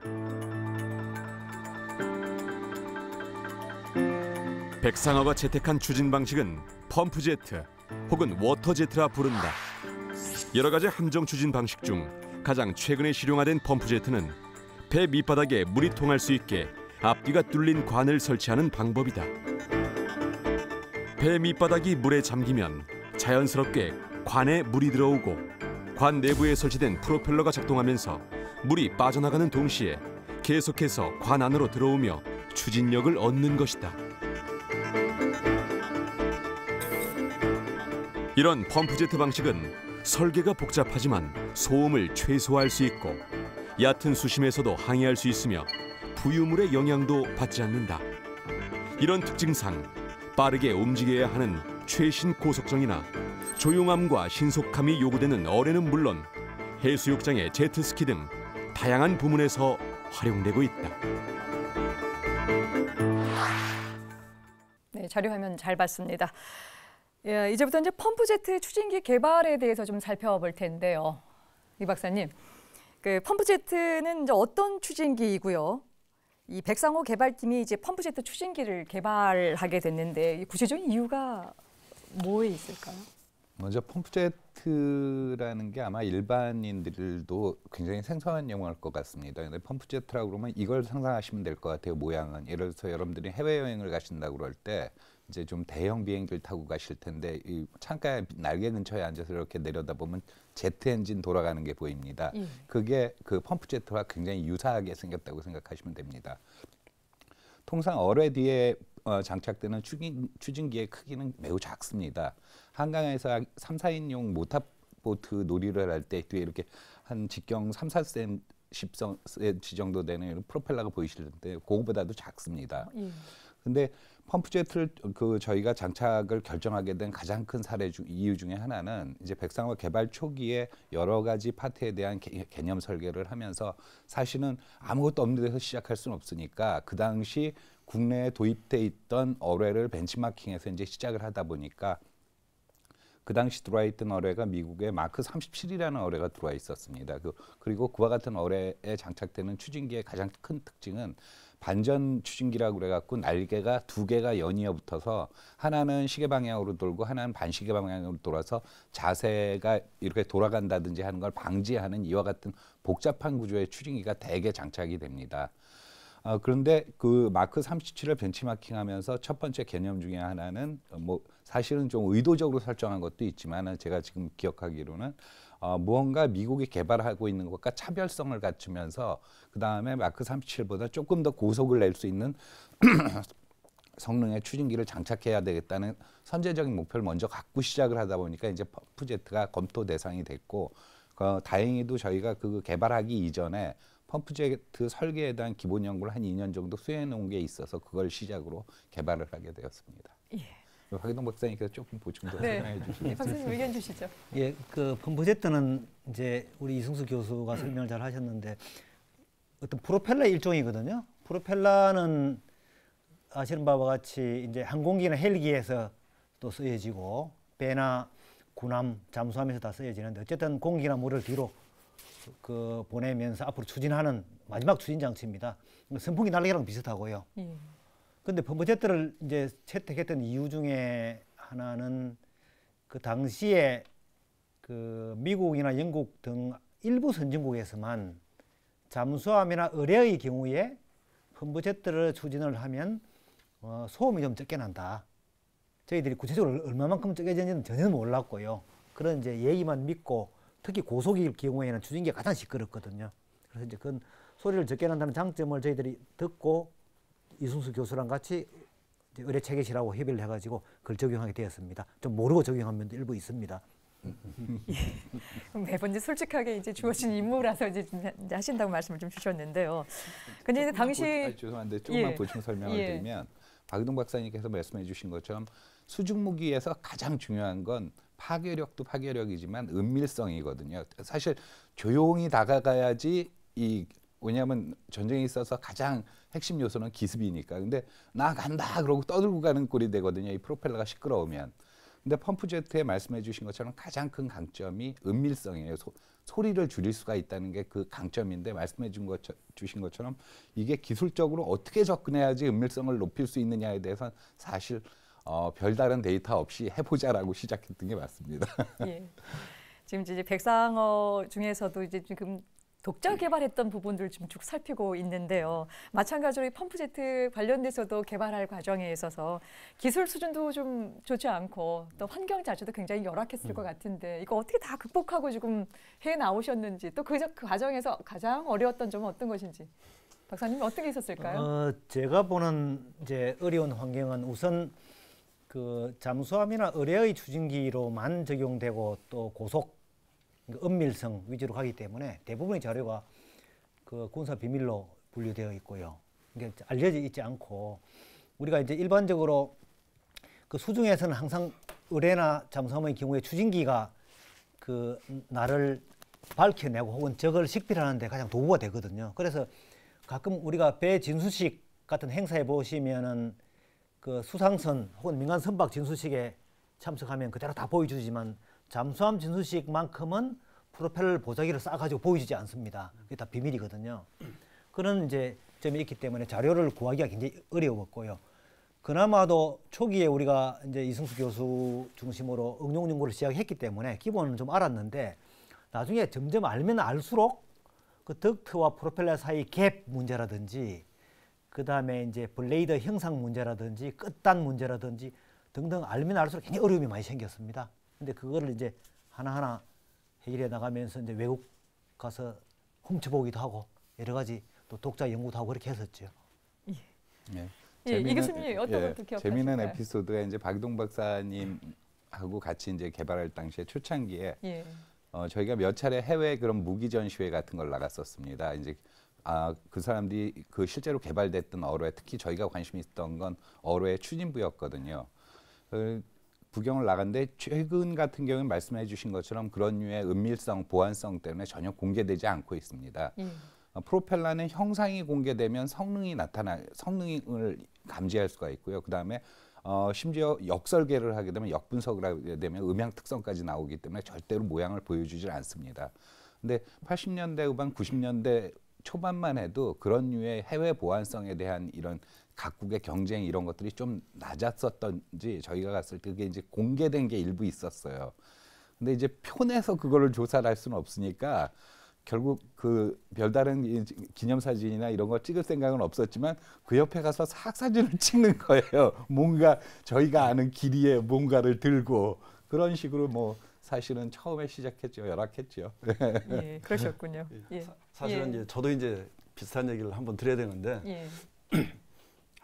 백상어가 채택한 추진 방식은 펌프제트 혹은 워터제트라 부른다. 여러 가지 함정 추진 방식 중 가장 최근에 실용화된 펌프제트는 배 밑바닥에 물이 통할 수 있게 앞뒤가 뚫린 관을 설치하는 방법이다. 배 밑바닥이 물에 잠기면 자연스럽게 관에 물이 들어오고 관 내부에 설치된 프로펠러가 작동하면서 물이 빠져나가는 동시에 계속해서 관 안으로 들어오며 추진력을 얻는 것이다. 이런 펌프제트 방식은 설계가 복잡하지만 소음을 최소화할 수 있고 얕은 수심에서도 항해할 수 있으며 부유물의 영향도 받지 않는다. 이런 특징상 빠르게 움직여야 하는 최신 고속정이나 조용함과 신속함이 요구되는 어뢰는 물론 해수욕장의 제트스키 등 다양한 부문에서 활용되고 있다. 네, 자료 화면 잘 봤습니다. 예, 이제부터 이제 펌프제트 추진기 개발에 대해서 좀 살펴볼 텐데요. 이 박사님, 그 펌프제트는 이제 어떤 추진기이고요? 이 백상호 개발팀이 이제 펌프제트 추진기를 개발하게 됐는데 구체적인 이유가 뭐에 있을까요? 먼저 펌프제트라는 게 아마 일반인들도 굉장히 생소한 용어일 것 같습니다. 근데 펌프제트라고 그러면 이걸 상상하시면 될 것 같아요. 모양은 예를 들어서 여러분들이 해외 여행을 가신다고 그럴 때 이제 좀 대형 비행기를 타고 가실 텐데 이 창가에 날개 근처에 앉아서 이렇게 내려다보면 제트 엔진 돌아가는 게 보입니다. 예. 그게 그 펌프 제트와 굉장히 유사하게 생겼다고 생각하시면 됩니다. 통상 어뢰 뒤에 어, 장착되는 추진, 추진기의 크기는 매우 작습니다. 한강에서 3, 4인용 모터 보트 놀이를 할 때 뒤에 이렇게 한 직경 3, 4cm 10cm 정도 되는 프로펠러가 보이실 텐데 그거보다도 작습니다. 예. 근데 펌프제트를 그 저희가 장착을 결정하게 된 가장 큰 사례 중 이유 중에 하나는 이제 백상화 개발 초기에 여러 가지 파트에 대한 개, 념 설계를 하면서 사실은 아무것도 없는 데서 시작할 수는 없으니까 그 당시 국내에 도입돼 있던 어뢰를 벤치마킹해서 이제 시작을 하다 보니까 그 당시 들어와 있던 어뢰가 미국의 마크 37이라는 어뢰가 들어와 있었습니다. 그, 그리고 그와 같은 어뢰에 장착되는 추진기의 가장 큰 특징은 반전 추진기라고 그래갖고 날개가 두 개가 연이어 붙어서 하나는 시계 방향으로 돌고 하나는 반시계 방향으로 돌아서 자세가 이렇게 돌아간다든지 하는 걸 방지하는 이와 같은 복잡한 구조의 추진기가 대개 장착이 됩니다. 어, 그런데 그 마크 37을 벤치마킹하면서 첫 번째 개념 중에 하나는 어, 뭐 사실은 좀 의도적으로 설정한 것도 있지만 제가 지금 기억하기로는 어, 무언가 미국이 개발하고 있는 것과 차별성을 갖추면서 그 다음에 마크 37보다 조금 더 고속을 낼 수 있는 성능의 추진기를 장착해야 되겠다는 선제적인 목표를 먼저 갖고 시작을 하다 보니까 이제 펌프제트가 검토 대상이 됐고 어, 다행히도 저희가 그 개발하기 이전에 펌프제트 설계에 대한 기본 연구를 한 2년 정도 수행해 놓은 게 있어서 그걸 시작으로 개발을 하게 되었습니다. 예. 박희동 박사님께서 조금 보충 도 네. 설명해 주시겠어요? 네, 박사님 의견 주시죠. 예, 그 펌프제트는 이제 우리 이승수 교수가 음. 설명을 잘 하셨는데 어떤 프로펠러 일종이거든요. 프로펠러는 아시는 바와 같이 이제 항공기나 헬기에서 또 쓰여지고 배나 군함 잠수함에서 다 쓰여지는데 어쨌든 공기나 물을 뒤로 그 보내면서 앞으로 추진하는 마지막 추진 장치입니다. 그 선풍기 날리기랑 비슷하고요. 예. 근데 펌프제트를 이제 채택했던 이유 중에 하나는 그 당시에 그 미국이나 영국 등 일부 선진국에서만 잠수함이나 의뢰의 경우에 펌프제트를 추진을 하면 어, 소음이 좀 적게 난다. 저희들이 구체적으로 얼마만큼 적게지는 되는 전혀 몰랐고요. 그런 이제 예의만 믿고 특히 고속일 경우에는 추진기가 가장 시끄럽거든요. 그래서 이제 그 소리를 적게 난다는 장점을 저희들이 듣고 이승수 교수랑 같이 의뢰 체계시라고 협의를 해가지고 그걸 적용하게 되었습니다. 좀 모르고 적용한 면도 일부 있습니다. 매번 이제 솔직하게 이제 주어진 임무라서 이제 하신다고 말씀을 좀 주셨는데요. 근데 이제 당시 보, 아, 죄송한데 조금만 예. 보충 설명을 예. 드리면 박동 박사님께서 말씀해 주신 것처럼 수중무기에서 가장 중요한 건 파괴력도 파괴력이지만 은밀성이거든요. 사실 조용히 다가가야지 이 왜냐하면 전쟁에 있어서 가장 핵심 요소는 기습이니까. 근데 나 간다 그러고 떠들고 가는 꼴이 되거든요. 이 프로펠러가 시끄러우면. 근데 펌프제트에 말씀해 주신 것처럼 가장 큰 강점이 은밀성이에요. 소, 소리를 줄일 수가 있다는 게 그 강점인데 말씀해 준 것, 처 주신 것처럼 이게 기술적으로 어떻게 접근해야지 은밀성을 높일 수 있느냐에 대해서는 사실 어, 별다른 데이터 없이 해보자라고 시작했던 게 맞습니다. 예. 지금 이제 백상어 중에서도 이제 지금 독자 개발했던 부분들 지금 쭉 살피고 있는데요. 마찬가지로 이 펌프제트 관련돼서도 개발할 과정에 있어서 기술 수준도 좀 좋지 않고 또 환경 자체도 굉장히 열악했을 음. 것 같은데 이거 어떻게 다 극복하고 지금 해 나오셨는지 또그 그 과정에서 가장 어려웠던 점은 어떤 것인지 박사님 어떤 게 있었을까요? 어, 제가 보는 이제 어려운 환경은 우선 그 잠수함이나 의뢰의 추진기로만 적용되고 또 고속 그 그러니까 은밀성 위주로 가기 때문에 대부분의 자료가 그 군사 비밀로 분류되어 있고요. 그러 알려져 있지 않고 우리가 이제 일반적으로 그 수중에서는 항상 의뢰나 잠수함의 경우에 추진기가 그 나를 밝혀내고 혹은 적을 식별하는데 가장 도구가 되거든요. 그래서 가끔 우리가 배 진수식 같은 행사에 보시면은 그 수상선 혹은 민간 선박 진수식에 참석하면 그대로 다 보여주지만 잠수함 진수식만큼은 프로펠러 보자기를 싸가지고 보여주지 않습니다. 그게 다 비밀이거든요. 그런 이제 점이 있기 때문에 자료를 구하기가 굉장히 어려웠고요. 그나마도 초기에 우리가 이제 이승수 교수 중심으로 응용 연구를 시작했기 때문에 기본은 좀 알았는데 나중에 점점 알면 알수록 그 덕트와 프로펠러 사이 갭 문제라든지 그 다음에 이제 블레이드 형상 문제라든지 끝단 문제라든지 등등 알면 알수록 굉장히 어려움이 많이 생겼습니다. 근데 그거를 이제 하나하나 해결해 나가면서 이제 외국 가서 훔쳐보기도 하고 여러 가지 또 독자 연구도 하고 그렇게 했었죠. 예. 예. 네. 재미는, 예, 이 교수님 어떤 예, 것도 기억하실까요? 재미있는 에피소드가 이제 박동 박사님하고 같이 이제 개발할 당시에 초창기에 예. 어, 저희가 몇 차례 해외 그런 무기 전시회 같은 걸 나갔었습니다. 이제 아, 그 사람들이 그 실제로 개발됐던 어로에 특히 저희가 관심 있었던 건 어로의 추진부였거든요. 그 구경을 나갔는데 최근 같은 경우에 말씀해 주신 것처럼 그런 류의 은밀성, 보안성 때문에 전혀 공개되지 않고 있습니다. 음. 예. 어, 프로펠러는 형상이 공개되면 성능이 나타나 성능을 감지할 수가 있고요. 그다음에 어, 심지어 역설계를 하게 되면 역분석을 하게 되면 음향 특성까지 나오기 때문에 절대로 모양을 보여주질 않습니다. 근데 80년대 후반 90년대 초반만 해도 그런 류의 해외 보안성에 대한 이런 각국의 경쟁 이런 것들이 좀 낮았었던지 저희가 갔을 때 그게 이제 공개된 게 일부 있었어요. 근데 이제 편에서 그거를 조사를 할 수는 없으니까 결국 그 별다른 기념사진이나 이런 거 찍을 생각은 없었지만 그 옆에 가서 사진을 찍는 거예요. 뭔가 저희가 아는 길이에 뭔가를 들고 그런 식으로 뭐 사실은 처음에 시작했죠. 열악했죠. 예, 그러셨군요. 예. 예. 사, 실은 예. 이제 저도 이제 비슷한 얘기를 한번 드려야 되는데 예.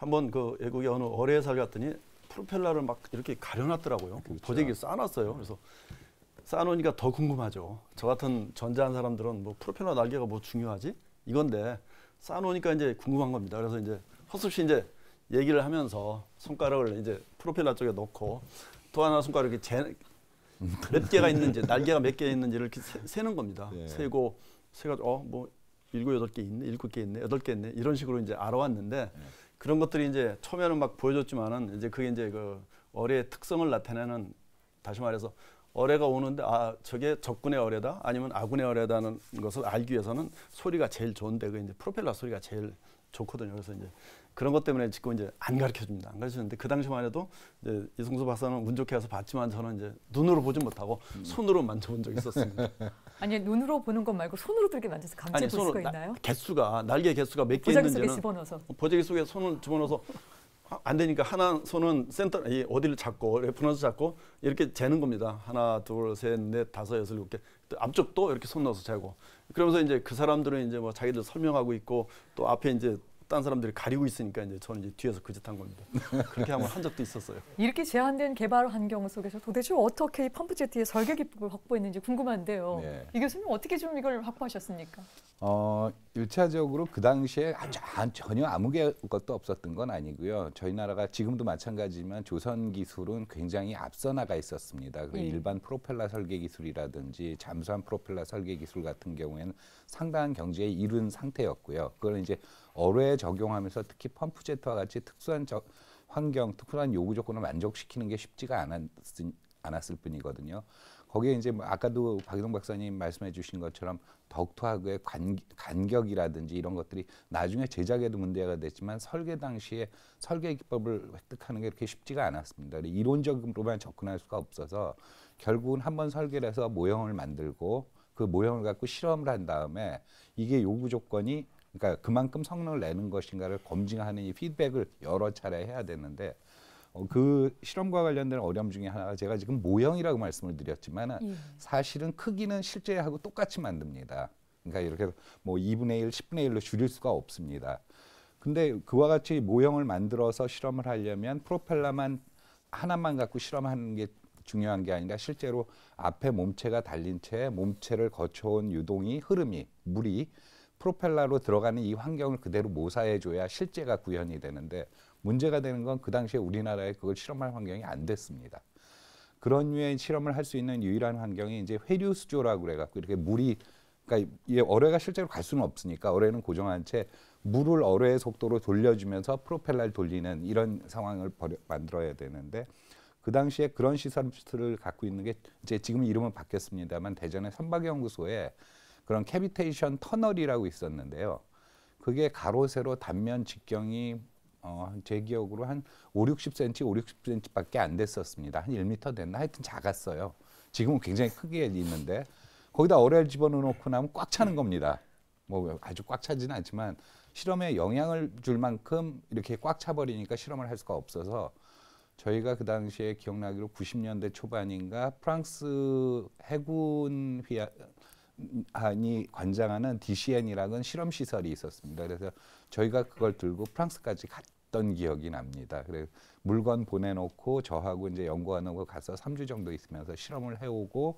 한번 그 외국의 어느 어뢰회사를 갔더니 프로펠러를 막 이렇게 가려놨더라고요. 그렇죠. 도제기 싸놨어요. 그래서 쌓아놓으니까더 궁금하죠. 저 같은 전자한 사람들은 뭐 프로펠러 날개가 뭐 중요하지? 이건데 쌓아놓으니까 이제 궁금한 겁니다. 그래서 이제 헛수없이 이제 얘기를 하면서 손가락을 이제 프로펠러 쪽에 넣고 또 하나 손가락이 재, 몇 개가 있는지 날개가 몇 개 있는지를 이렇게 세, 는 겁니다. 예. 세고 세가 어뭐 일곱 여덟 개 있네, 일곱 개 있네, 여덟 개 있네 이런 식으로 이제 알아왔는데 예. 그런 것들이 이제 처음에는 막 보여줬지만은 이제 그게 이제 그 어뢰의 특성을 나타내는 다시 말해서 어뢰가 오는데 아 저게 적군의 어뢰다 아니면 아군의 어뢰다는 것을 알기 위해서는 소리가 제일 좋은데 그 이제 프로펠러 소리가 제일 좋거든요. 그래서 이제 그런 것 때문에 지금 이제 안 가르쳐 줍니다. 안 가르쳐 주는데 그 당시만 해도 이제 이승수 박사는 운 좋게 와서 봤지만 저는 이제 눈으로 보진 못하고 음. 손으로 만져본 적이 있었습니다. 아니 눈으로 보는 것 말고 손으로 들게 만져서 감지 볼 수가 있나요? 나, 개수가 날개 개수가 몇 개 있는지는 보자기 속에 집어넣어서 어, 보자기 속에 손을 집어넣어서 아, 안 되니까 하나 손은 센터 이 어디를 잡고 레퍼런스 잡고 이렇게 재는 겁니다. 하나 둘셋넷 다섯 여섯 일곱 개 앞쪽도 이렇게 손 넣어서 재고 그러면서 이제 그 사람들은 이제 뭐 자기들 설명하고 있고 또 앞에 이제 딴 사람들이 가리고 있으니까 이제 저는 이제 뒤에서 그짓한 겁니다. 그렇게 한번 한 적도 있었어요. 이렇게 제한된 개발 환경 속에서 도대체 어떻게 이 펌프 제트의 설계 기법을 확보했는지 궁금한데요. 네. 이 교수님 어떻게 좀 이걸 확보하셨습니까? 어, 일차적으로 그 당시에 아주, 아, 전혀 아무것도 없었던 건 아니고요. 저희 나라가 지금도 마찬가지지만 조선 기술은 굉장히 앞서 나가 있었습니다. 그 네. 일반 프로펠러 설계 기술이라든지 잠수함 프로펠러 설계 기술 같은 경우에는 상당한 경제에 이른 상태였고요. 그걸 이제 어뢰에 적용하면서 특히 펌프제트와 같이 특수한 저, 환경, 특수한 요구 조건을 만족시키는 게 쉽지가 않았, 않았을 뿐이거든요. 거기에 이제 뭐 아까도 박희동 박사님 말씀해 주신 것처럼 덕투하고의 관, 간격이라든지 이런 것들이 나중에 제작에도 문제가 됐지만 설계 당시에 설계 기법을 획득하는 게 그렇게 쉽지가 않았습니다. 이론적으로만 접근할 수가 없어서 결국은 한번 설계를 해서 모형을 만들고 그 모형을 갖고 실험을 한 다음에 이게 요구 조건이 그러니까 그만큼 성능을 내는 것인가를 검증하는 이 피드백을 여러 차례 해야 되는데 어, 그 실험과 관련된 어려움 중에 하나가 제가 지금 모형이라고 말씀을 드렸지만 예. 사실은 크기는 실제하고 똑같이 만듭니다. 그러니까 이렇게 뭐 2분의 1, 10분의 1로 줄일 수가 없습니다. 근데 그와 같이 모형을 만들어서 실험을 하려면 프로펠러만 하나만 갖고 실험하는 게 중요한 게 아니라 실제로 앞에 몸체가 달린 채 몸체를 거쳐온 유동이 흐름이 물이 프로펠러로 들어가는 이 환경을 그대로 모사해줘야 실제가 구현이 되는데 문제가 되는 건 그 당시에 우리나라에 그걸 실험할 환경이 안 됐습니다. 그런 유의 실험을 할 수 있는 유일한 환경이 이제 회류 수조라고 그래갖고 이렇게 물이 그러니까 이 어뢰가 실제로 갈 수는 없으니까 어뢰는 고정한 채 물을 어뢰의 속도로 돌려주면서 프로펠러를 돌리는 이런 상황을 버려, 만들어야 되는데 그 당시에 그런 시설을 갖고 있는 게 이제 지금 이름은 바뀌었습니다만 대전의 선박연구소에 그런 캐비테이션 터널이라고 있었는데요. 그게 가로 세로 단면 직경이 어, 제 기억으로 한 5, 60cm, 5, 60cm밖에 안 됐었습니다. 한 1m 됐나? 하여튼 작았어요. 지금은 굉장히 크게 있는데 거기다 어뢰를 집어넣고 나면 꽉 차는 겁니다. 뭐 아주 꽉 차지는 않지만 실험에 영향을 줄 만큼 이렇게 꽉 차버리니까 실험을 할 수가 없어서 저희가 그 당시에 기억나기로 90년대 초반인가 프랑스 해군 휘하, 한이 관장하는 DCN이라는 실험 시설이 있었습니다. 그래서 저희가 그걸 들고 프랑스까지 갔던 기억이 납니다. 그래 물건 보내놓고 저하고 이제 연구하는거 가서 3주 정도 있으면서 실험을 해오고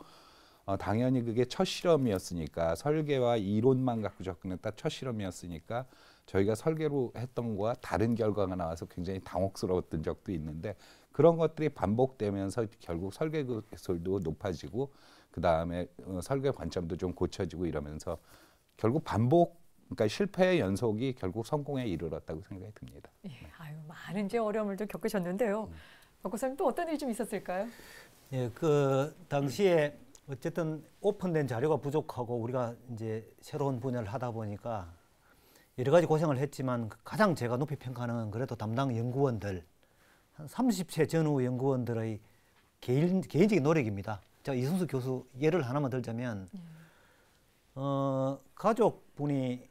어, 당연히 그게 첫 실험이었으니까 설계와 이론만 갖고 접근했다 첫 실험이었으니까 저희가 설계로 했던 거와 다른 결과가 나와서 굉장히 당혹스러웠던 적도 있는데 그런 것들이 반복되면서 결국 설계 기술도 높아지고 그 다음에 어, 설계 관점도 좀 고쳐지고 이러면서 결국 반복 그러니까 실패의 연속이 결국 성공에 이르렀다고 생각이 듭니다. 예, 아유 많은 이제 어려움을 좀 겪으셨는데요. 음. 박 고사님 또 어떤 일이 좀 있었을까요? 예, 그 당시에 어쨌든 오픈된 자료가 부족하고 우리가 이제 새로운 분야를 하다 보니까 여러 가지 고생을 했지만 그 가장 제가 높이 평가하는 그래도 담당 연구원들 한 30세 전후 연구원들의 개인, 개인적인 노력입니다. 제 이승수 교수 예를 하나만 들자면 네. 어, 가족분이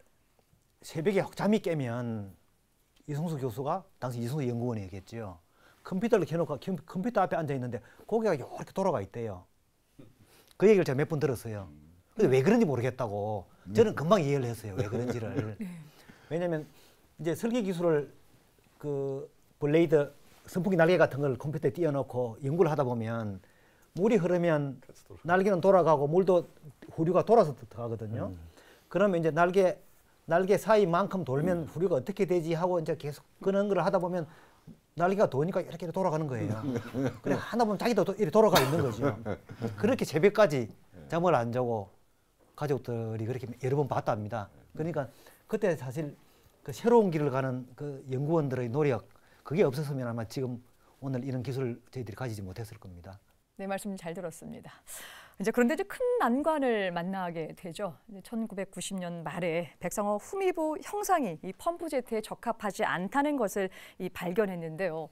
새벽에 잠이 깨면 이승수 교수가 당시 이승수 연구원이 얘기했 컴퓨터를 켜놓고 컴퓨터 앞에 앉아 있는데 고개가 이렇게 돌아가 있대요. 그 얘기를 제가 몇 번 들었어요. 근데 왜 그런지 모르겠다고 저는 음. 금방 이해를 했어요. 왜 그런지를. 네. 왜냐하면 이제 설계 기술을 그 블레이드 선풍기 날개 같은 걸 컴퓨터에 띄워놓고 연구를 하다 보면 물이 흐르면 날개는 돌아가고 물도 후류가 돌아서 들어가거든요. 음. 그러면 이제 날개 날개 사이만큼 돌면 음. 후류가 어떻게 되지 하고 이제 계속 그런 걸 하다 보면 날개가 도니까 이렇게 돌아가는 거예요. 그래 하나 보면 자기도 이렇게 돌아가 있는 거죠. 그렇게 새벽까지 예. 잠을 안 자고 가족들이 그렇게 여러 번 봤답니다. 그러니까 그때 사실 그 새로운 길을 가는 그 연구원들의 노력 그게 없었으면 아마 지금 오늘 이런 기술을 저희들이 가지지 못했을 겁니다. 네, 말씀 잘 들었습니다. 이제 그런데 이제 큰 난관을 만나게 되죠. 1990년 말에 백상어 후미보 형상이 이 펌프제트에 적합하지 않다는 것을 이 발견했는데요.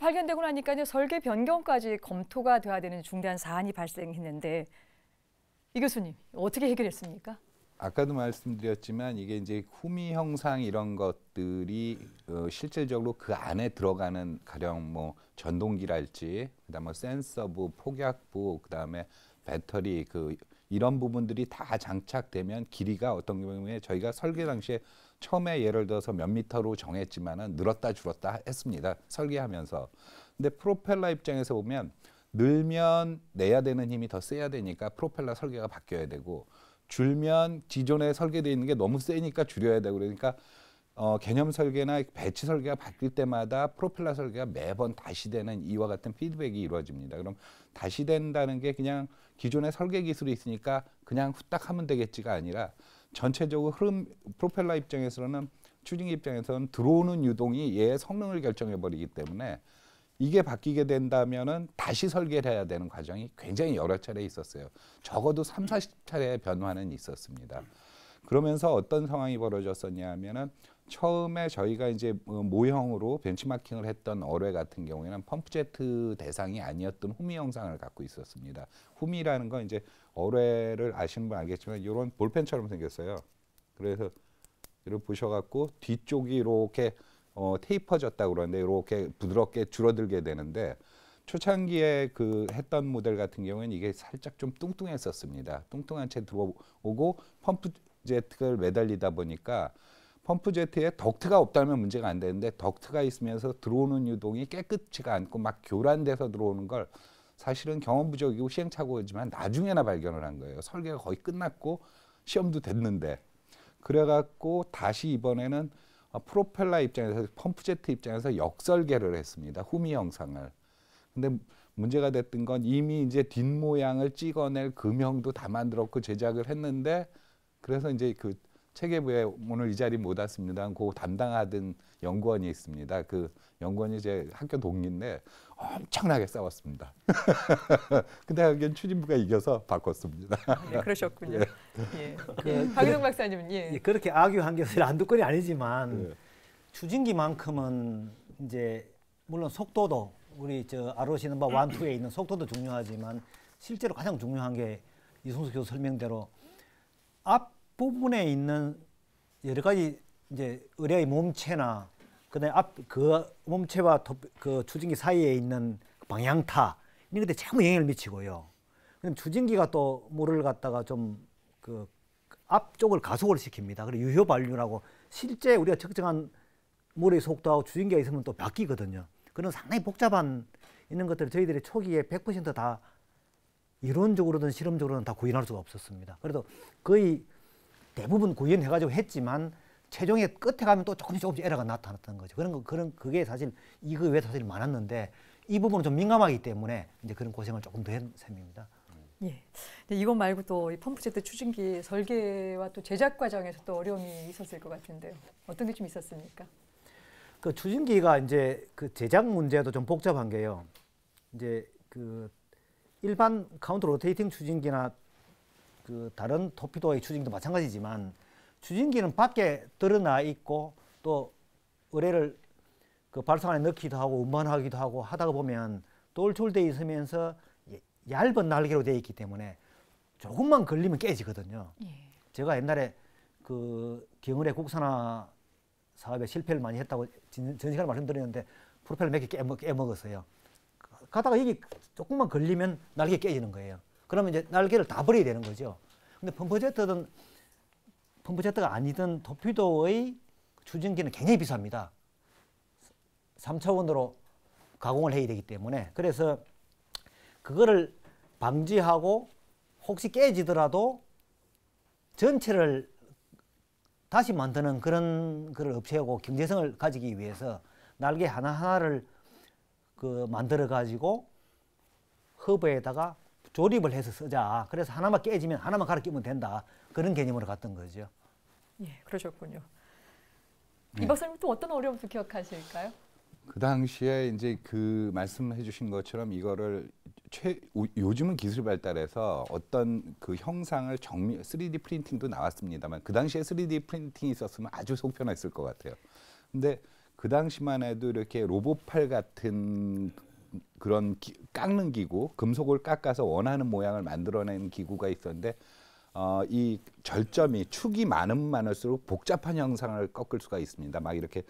발견되고 나니까 이제 설계 변경까지 검토가 돼야 되는 중대한 사안이 발생했는데 이 교수님 어떻게 해결했습니까? 아까도 말씀드렸지만 이게 이제 후미 형상 이런 것들이 어, 실질적으로 그 안에 들어가는 가령 뭐 전동기랄지 그다음 에 뭐 센서부, 폭약부, 그다음에 배터리 그 이런 부분들이 다 장착되면 길이가 어떤 경우에 저희가 설계 당시에 처음에 예를 들어서 몇 미터로 정했지만은 늘었다 줄었다 했습니다. 설계하면서. 근데 프로펠러 입장에서 보면 늘면 내야 되는 힘이 더 세야 되니까 프로펠러 설계가 바뀌어야 되고 줄면 기존에 설계되어 있는 게 너무 세니까 줄여야 되고 그러니까 어, 개념 설계나 배치 설계가 바뀔 때마다 프로펠러 설계가 매번 다시 되는 이와 같은 피드백이 이루어집니다. 그럼 다시 된다는 게 그냥 기존의 설계 기술이 있으니까 그냥 후딱 하면 되겠지가 아니라 전체적으로 흐름 프로펠러 입장에서는 추진 입장에서는 들어오는 유동이 얘의 성능을 결정해 버리기 때문에 이게 바뀌게 된다면은 다시 설계를 해야 되는 과정이 굉장히 여러 차례 있었어요. 적어도 3, 40차례의 변화는 있었습니다. 그러면서 어떤 상황이 벌어졌었냐 하면은 처음에 저희가 이제 뭐 모형으로 벤치마킹을 했던 어뢰 같은 경우에는 펌프제트 대상이 아니었던 후미 형상을 갖고 있었습니다. 후미라는 건 이제 어뢰를 아시는 분 알겠지만 이런 볼펜처럼 생겼어요. 그래서 이렇게 보셔갖고 뒤쪽이 이렇게 어, 테이퍼졌다고 그러는데 이렇게 부드럽게 줄어들게 되는데 초창기에 그 했던 모델 같은 경우에는 이게 살짝 좀 뚱뚱했었습니다. 뚱뚱한 채 들어오고 펌프 제트를 매달리다 보니까 펌프 제트에 덕트가 없다면 문제가 안 되는데 덕트가 있으면서 들어오는 유동이 깨끗지가 않고 막 교란돼서 들어오는 걸 사실은 경험 부족이고 시행착오지만 나중에나 발견을 한 거예요. 설계가 거의 끝났고 시험도 됐는데 그래갖고 다시 이번에는 아, 프로펠러 입장에서 펌프제트 입장에서 역설계를 했습니다. 후미 영상을. 근데 문제가 됐던 건 이미 이제 뒷모양을 찍어낼 금형도 다 만들었고 제작을 했는데 그래서 이제 그 체계부에 오늘 이 자리 못 왔습니다. 그 담당하던 연구원이 있습니다. 그 연구원이 제 학교 동기인데 엄청나게 싸웠습니다. 근데 하긴 추진부가 이겨서 바꿨습니다. 네, 그러셨군요. 예. 예. 박유동 박사님, 예. 예. 예. 그렇게 악유한 게 사실 안두건이 아니지만 예. 추진기만큼은 이제 물론 속도도 우리 저 아로시는 바 뭐 완투에 있는 속도도 중요하지만 실제로 가장 중요한 게 이승수 교수 설명대로 앞 부분에 있는 여러 가지 이제 의뢰의 몸체나 그다음에 앞그 몸체와 도, 그 추진기 사이에 있는 방향타 이런 것에 전부 영향을 미치고요. 그럼 추진기가 또 물을 갖다가 좀 그 앞쪽을 가속을 시킵니다. 그리고 유효 발류라고 실제 우리가 측정한 물의 속도하고 추진기가 있으면 또 바뀌거든요. 그런 상당히 복잡한 있는 것들을 저희들이 초기에 100%다 이론적으로든 실험적으로는 다 구현할 수가 없었습니다. 그래도 거의 대부분 구현해가지고 했지만 최종의 끝에 가면 또 조금씩 조금씩 에러가 나타났던 거죠. 그런 거, 그런 그게 사실 이거 외 사실 많았는데 이 부분은 좀 민감하기 때문에 이제 그런 고생을 조금 더 한 셈입니다. 예. 이것 말고 또 펌프제트 추진기 설계와 또 제작 과정에서 또 어려움이 있었을 것 같은데요. 어떤 게 좀 있었습니까? 그 추진기가 이제 그 제작 문제도 좀 복잡한 게요. 이제 그 일반 카운터 로테이팅 추진기나 그 다른 토피도의 추진기도 마찬가지지만 추진기는 밖에 드러나 있고 또 의뢰를 그발상 안에 넣기도 하고 운반하기도 하고 하다가 보면 돌출되어 있으면서 예, 얇은 날개로 되어 있기 때문에 조금만 걸리면 깨지거든요. 예. 제가 옛날에 그경울의 국산화 사업에 실패를 많이 했다고 전 시간에 말씀드렸는데 프로펠러 몇 개 깨먹었어요. 가다가 여기 조금만 걸리면 날개 깨지는 거예요. 그러면 이제 날개를 다 버려야 되는 거죠. 근데 펌프제트든 펌프제트가 아니든 t 피도의 추진기는 굉장히 비쌉니다. 3차원으로 가공을 해야 되기 때문에 그래서 그거를 방지하고 혹시 깨지더라도 전체를 다시 만드는 그런 걸 없애고 경제성을 가지기 위해서 날개 하나하나를 그 만들어 가지고 허브에다가 조립을 해서 쓰자. 그래서 하나만 깨지면 하나만 갈아 끼면 된다. 그런 개념으로 갔던 거죠. 예, 그러셨군요. 네. 이 박사님 또 어떤 어려움도 기억하실까요? 그 당시에 이제 그 말씀해 주신 것처럼 이거를 최 요즘은 기술 발달해서 어떤 그 형상을 정밀 3D 프린팅도 나왔습니다만 그 당시에 3D 프린팅이 있었으면 아주 속편했을 것 같아요. 근데 그 당시만 해도 이렇게 로봇팔 같은 그런 기, 깎는 기구, 금속을 깎아서 원하는 모양을 만들어낸 기구가 있었는데 어, 이 절점이 축이 많은 많을수록 복잡한 형상을 꺾을 수가 있습니다. 막 이렇게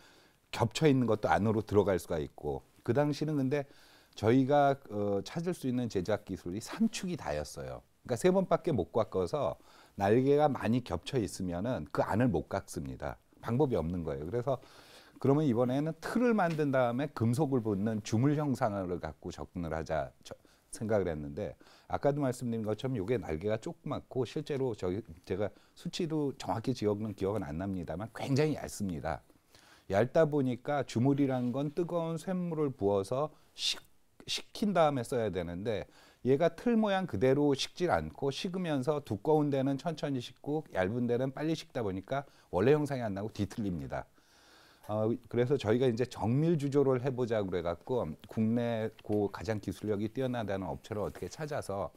겹쳐 있는 것도 안으로 들어갈 수가 있고 그 당시는 근데 저희가 어, 찾을 수 있는 제작 기술이 삼축이 다였어요. 그러니까 세 번밖에 못 깎아서 날개가 많이 겹쳐 있으면은 그 안을 못 깎습니다. 방법이 없는 거예요. 그래서 그러면 이번에는 틀을 만든 다음에 금속을 붙는 주물 형상을 갖고 접근을 하자. 생각을 했는데 아까도 말씀드린 것처럼 요게 날개가 조그맣고 실제로 저희 제가 수치도 정확히 지역은 기억은 안 납니다만 굉장히 얇습니다. 얇다 보니까 주물이란 건 뜨거운 쇳물을 부어서 식, 식힌 다음에 써야 되는데 얘가 틀 모양 그대로 식질 않고 식으면서 두꺼운 데는 천천히 식고 얇은 데는 빨리 식다 보니까 원래 형상이 안 나고 뒤틀립니다. 어, 그래서 저희가 이제 정밀 주조를 해보자 그래갖고 국내 고 가장 기술력이 뛰어나다는 업체를 어떻게 찾아서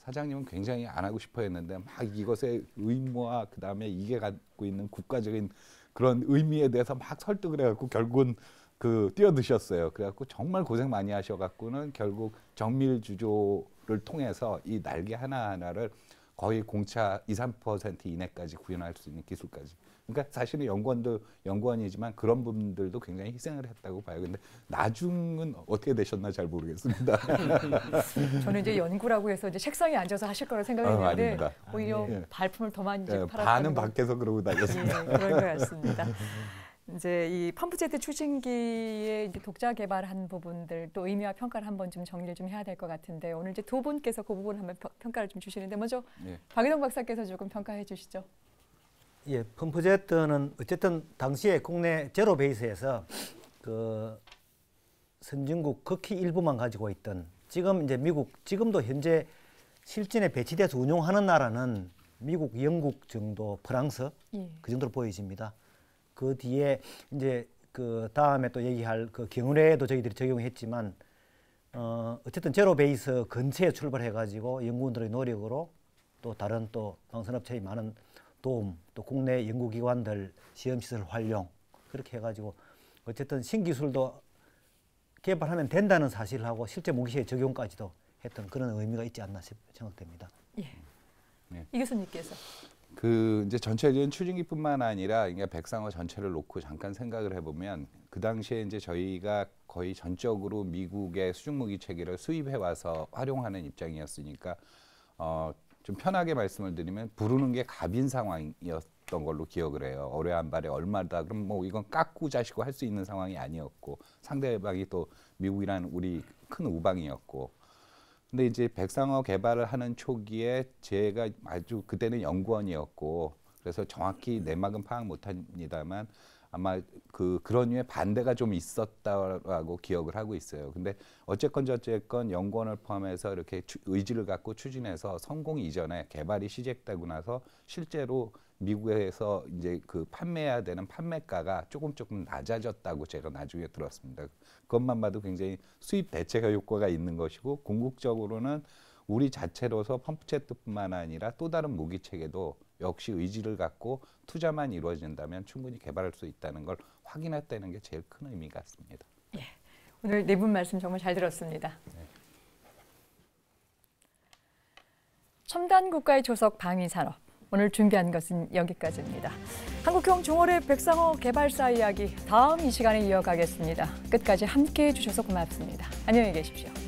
사장님은 굉장히 안 하고 싶어 했는데 막 이것의 의무와 그다음에 이게 갖고 있는 국가적인 그런 의미에 대해서 막 설득을 해갖고 결국은 그 뛰어드셨어요. 그래갖고 정말 고생 많이 하셔갖고는 결국 정밀 주조를 통해서 이 날개 하나하나를 거의 공차 2, 3% 이내까지 구현할 수 있는 기술까지. 그러니까 사실은 연구원도 연구원이지만 그런 분들도 굉장히 희생을 했다고 봐요. 근데 나중은 어떻게 되셨나 잘 모르겠습니다. 저는 이제 연구라고 해서 이제 책상에 앉아서 하실 거라 고 생각했는데 어, 오히려 아, 네. 발품을 더 많이 네, 예, 팔았다. 반은 밖에서 그러고 다녔습니다. 네, 그런 것 같습니다. 이제 이 펌프제트 추진기의 이제 독자 개발한 부분들 또 의미와 평가를 한번 좀 정리를 좀 해야 될 것 같은데 오늘 이제 두 분께서 그 부분을 한번 평가를 좀 주시는데 먼저 예. 네. 박희동 박사께서 조금 평가해 주시죠. 예, 펌프제트는 어쨌든 당시에 국내 제로 베이스에서 그 선진국 극히 일부만 가지고 있던 지금 이제 미국 지금도 현재 실전에 배치돼서 운용하는 나라는 미국, 영국 정도, 프랑스 예. 그 정도로 보여집니다. 그 뒤에 이제 그 다음에 또 얘기할 그경우에도 저희들이 적용했지만 어 어쨌든 제로 베이스 근처에 출발해 가지고 연구원들의 노력으로 또 다른 또 방산업체의 많은 도움 또 국내 연구기관들 시험시설 활용 그렇게 해가지고 어쨌든 신기술도 개발하면 된다는 사실하고 을 실제 모기시에 적용까지도 했던 그런 의미가 있지 않나 생각됩니다. 예. 네. 이 교수님께서 그 이제 전체적인 추진기뿐만 아니라 그러니까 백상어 전체를 놓고 잠깐 생각을 해보면 그 당시에 이제 저희가 거의 전적으로 미국의 수중 무기 체계를 수입해 와서 활용하는 입장이었으니까 어, 좀 편하게 말씀을 드리면 부르는 게 갑인 상황이었던 걸로 기억을 해요. 어뢰한 발에 얼마다 그럼 뭐 이건 깎고 자시고 할 수 있는 상황이 아니었고 상대방이 또 미국이란 우리 큰 우방이었고 근데 이제 백상어 개발을 하는 초기에 제가 아주 그때는 연구원이었고 그래서 정확히 내막은 파악 못합니다만 아마 그 그런 류의 반대가 좀 있었다라고 기억을 하고 있어요. 근데 어쨌건 저쨌건 연구원을 포함해서 이렇게 추, 의지를 갖고 추진해서 성공 이전에 개발이 시작되고 나서 실제로 미국에서 이제 그 판매해야 되는 판매가가 조금 조금 낮아졌다고 제가 나중에 들었습니다. 그것만 봐도 굉장히 수입 대체가 효과가 있는 것이고 궁극적으로는 우리 자체로서 펌프체트뿐만 아니라 또 다른 무기체계도 역시 의지를 갖고 투자만 이루어진다면 충분히 개발할 수 있다는 걸 확인했다는 게 제일 큰 의미 같습니다. 예. 오늘 네 분 말씀 정말 잘 들었습니다. 네. 첨단 국가의 조석 방위 산업. 오늘 준비한 것은 여기까지입니다. 한국형 종월의 백상호 개발사 이야기 다음 이 시간에 이어가겠습니다. 끝까지 함께해 주셔서 고맙습니다. 안녕히 계십시오.